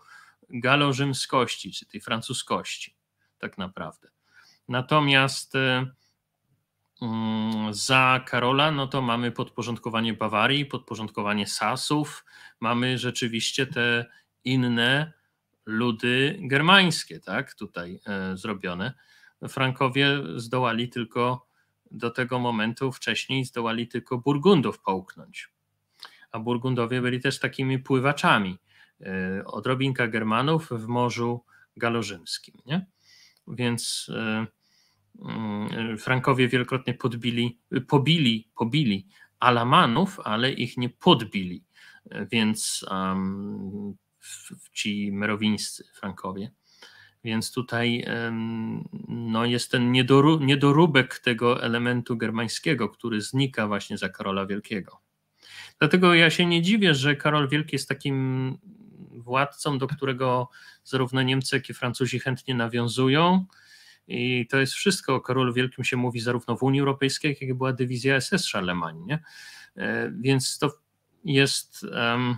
galorzymskości, czy tej francuskości, tak naprawdę. Natomiast e, Mm, za Karola, no to mamy podporządkowanie Bawarii, podporządkowanie Sasów, mamy rzeczywiście te inne ludy germańskie, tak, tutaj e, zrobione. Frankowie zdołali tylko do tego momentu wcześniej zdołali tylko Burgundów połknąć. A Burgundowie byli też takimi pływaczami. E, odrobinka Germanów w Morzu Galorzymskim. Nie? Więc e, Mm, y, Frankowie wielokrotnie podbili, pobili, pobili Alamanów, ale ich nie podbili, y, więc um, ci merowińscy Frankowie. Więc tutaj no, jest ten niedoróbek tego elementu germańskiego, który znika właśnie za Karola Wielkiego. Dlatego ja się nie dziwię, że Karol Wielki jest takim władcą, do którego zarówno Niemcy, jak i Francuzi chętnie nawiązują. I to jest wszystko. O Karolu Wielkim się mówi zarówno w Unii Europejskiej, jak i była dywizja SS Charlemagne. E, więc to jest um,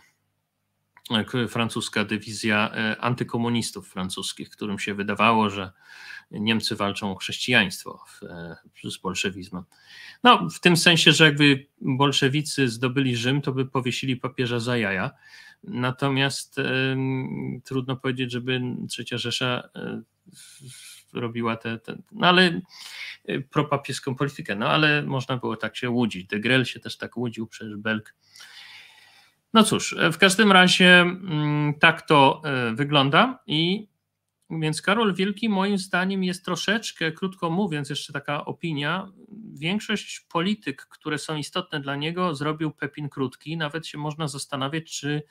francuska dywizja e, antykomunistów francuskich, którym się wydawało, że Niemcy walczą o chrześcijaństwo w, e, z bolszewizmem. No, w tym sensie, że jakby bolszewicy zdobyli Rzym, to by powiesili papieża za jaja. Natomiast um, trudno powiedzieć, żeby Trzecia Rzesza um, robiła te, te no ale y, propapieską politykę, no ale można było tak się łudzić. De Grel się też tak łudził, przecież Belk. No cóż, e, w każdym razie mm, tak to e, wygląda i więc Karol Wielki moim zdaniem jest troszeczkę, krótko mówiąc, jeszcze taka opinia, większość polityk, które są istotne dla niego, zrobił Pepin Krótki. Nawet się można zastanawiać, czy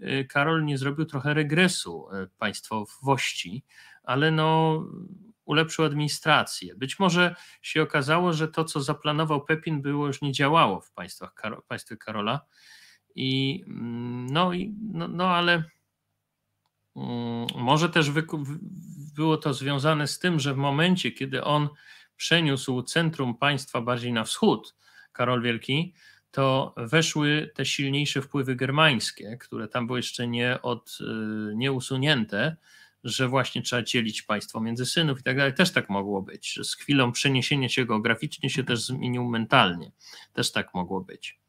y, Karol nie zrobił trochę regresu e, państwowości, ale no ulepszył administrację. Być może się okazało, że to, co zaplanował Pepin, było już nie działało w państwach, Karo, państwie Karola. I mm, no, i, no, no ale um, może też było to związane z tym, że w momencie, kiedy on przeniósł centrum państwa bardziej na wschód, Karol Wielki, to weszły te silniejsze wpływy germańskie, które tam były jeszcze nie, od, y, nie usunięte że właśnie trzeba dzielić państwo między synów i tak dalej. Też tak mogło być, że z chwilą przeniesienia się geograficznie się też zmienił mentalnie. Też tak mogło być.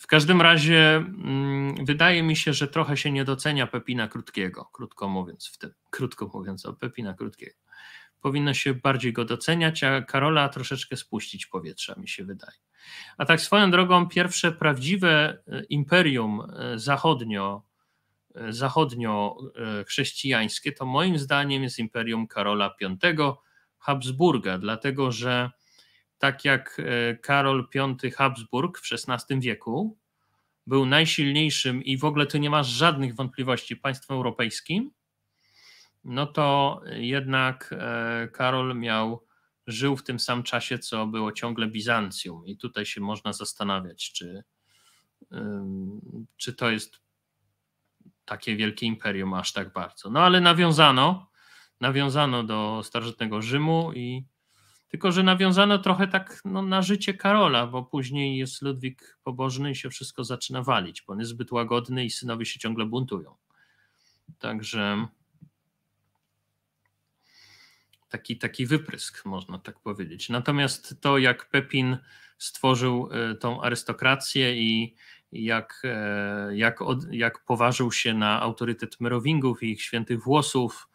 W każdym razie mm, wydaje mi się, że trochę się nie docenia Pepina Krótkiego, krótko mówiąc, w tym, krótko mówiąc o Pepina Krótkiego. Powinno się bardziej go doceniać, a Karola troszeczkę spuścić powietrza, mi się wydaje. A tak swoją drogą, pierwsze prawdziwe e, imperium e, zachodnio zachodnio-chrześcijańskie, e, to moim zdaniem jest imperium Karola V Habsburga, dlatego że tak jak e, Karol V Habsburg w XVI wieku był najsilniejszym i w ogóle tu nie masz żadnych wątpliwości państwem europejskim, no to jednak e, Karol miał żył w tym samym czasie, co było ciągle Bizancjum i tutaj się można zastanawiać, czy, czy to jest takie wielkie imperium aż tak bardzo. No ale nawiązano, nawiązano do starożytnego Rzymu i tylko, że nawiązano trochę tak no, na życie Karola, bo później jest Ludwik pobożny i się wszystko zaczyna walić, bo on jest zbyt łagodny i synowie się ciągle buntują. Także taki, taki wyprysk, można tak powiedzieć. Natomiast to, jak Pepin stworzył y, tą arystokrację i jak, e, jak, od, jak poważył się na autorytet Merowingów i ich świętych włosów,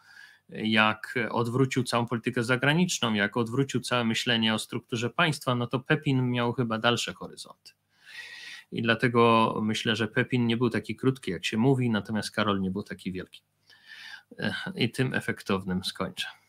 jak odwrócił całą politykę zagraniczną, jak odwrócił całe myślenie o strukturze państwa, no to Pepin miał chyba dalsze horyzonty. I dlatego myślę, że Pepin nie był taki krótki, jak się mówi, natomiast Karol nie był taki wielki. E, I tym efektownym skończę.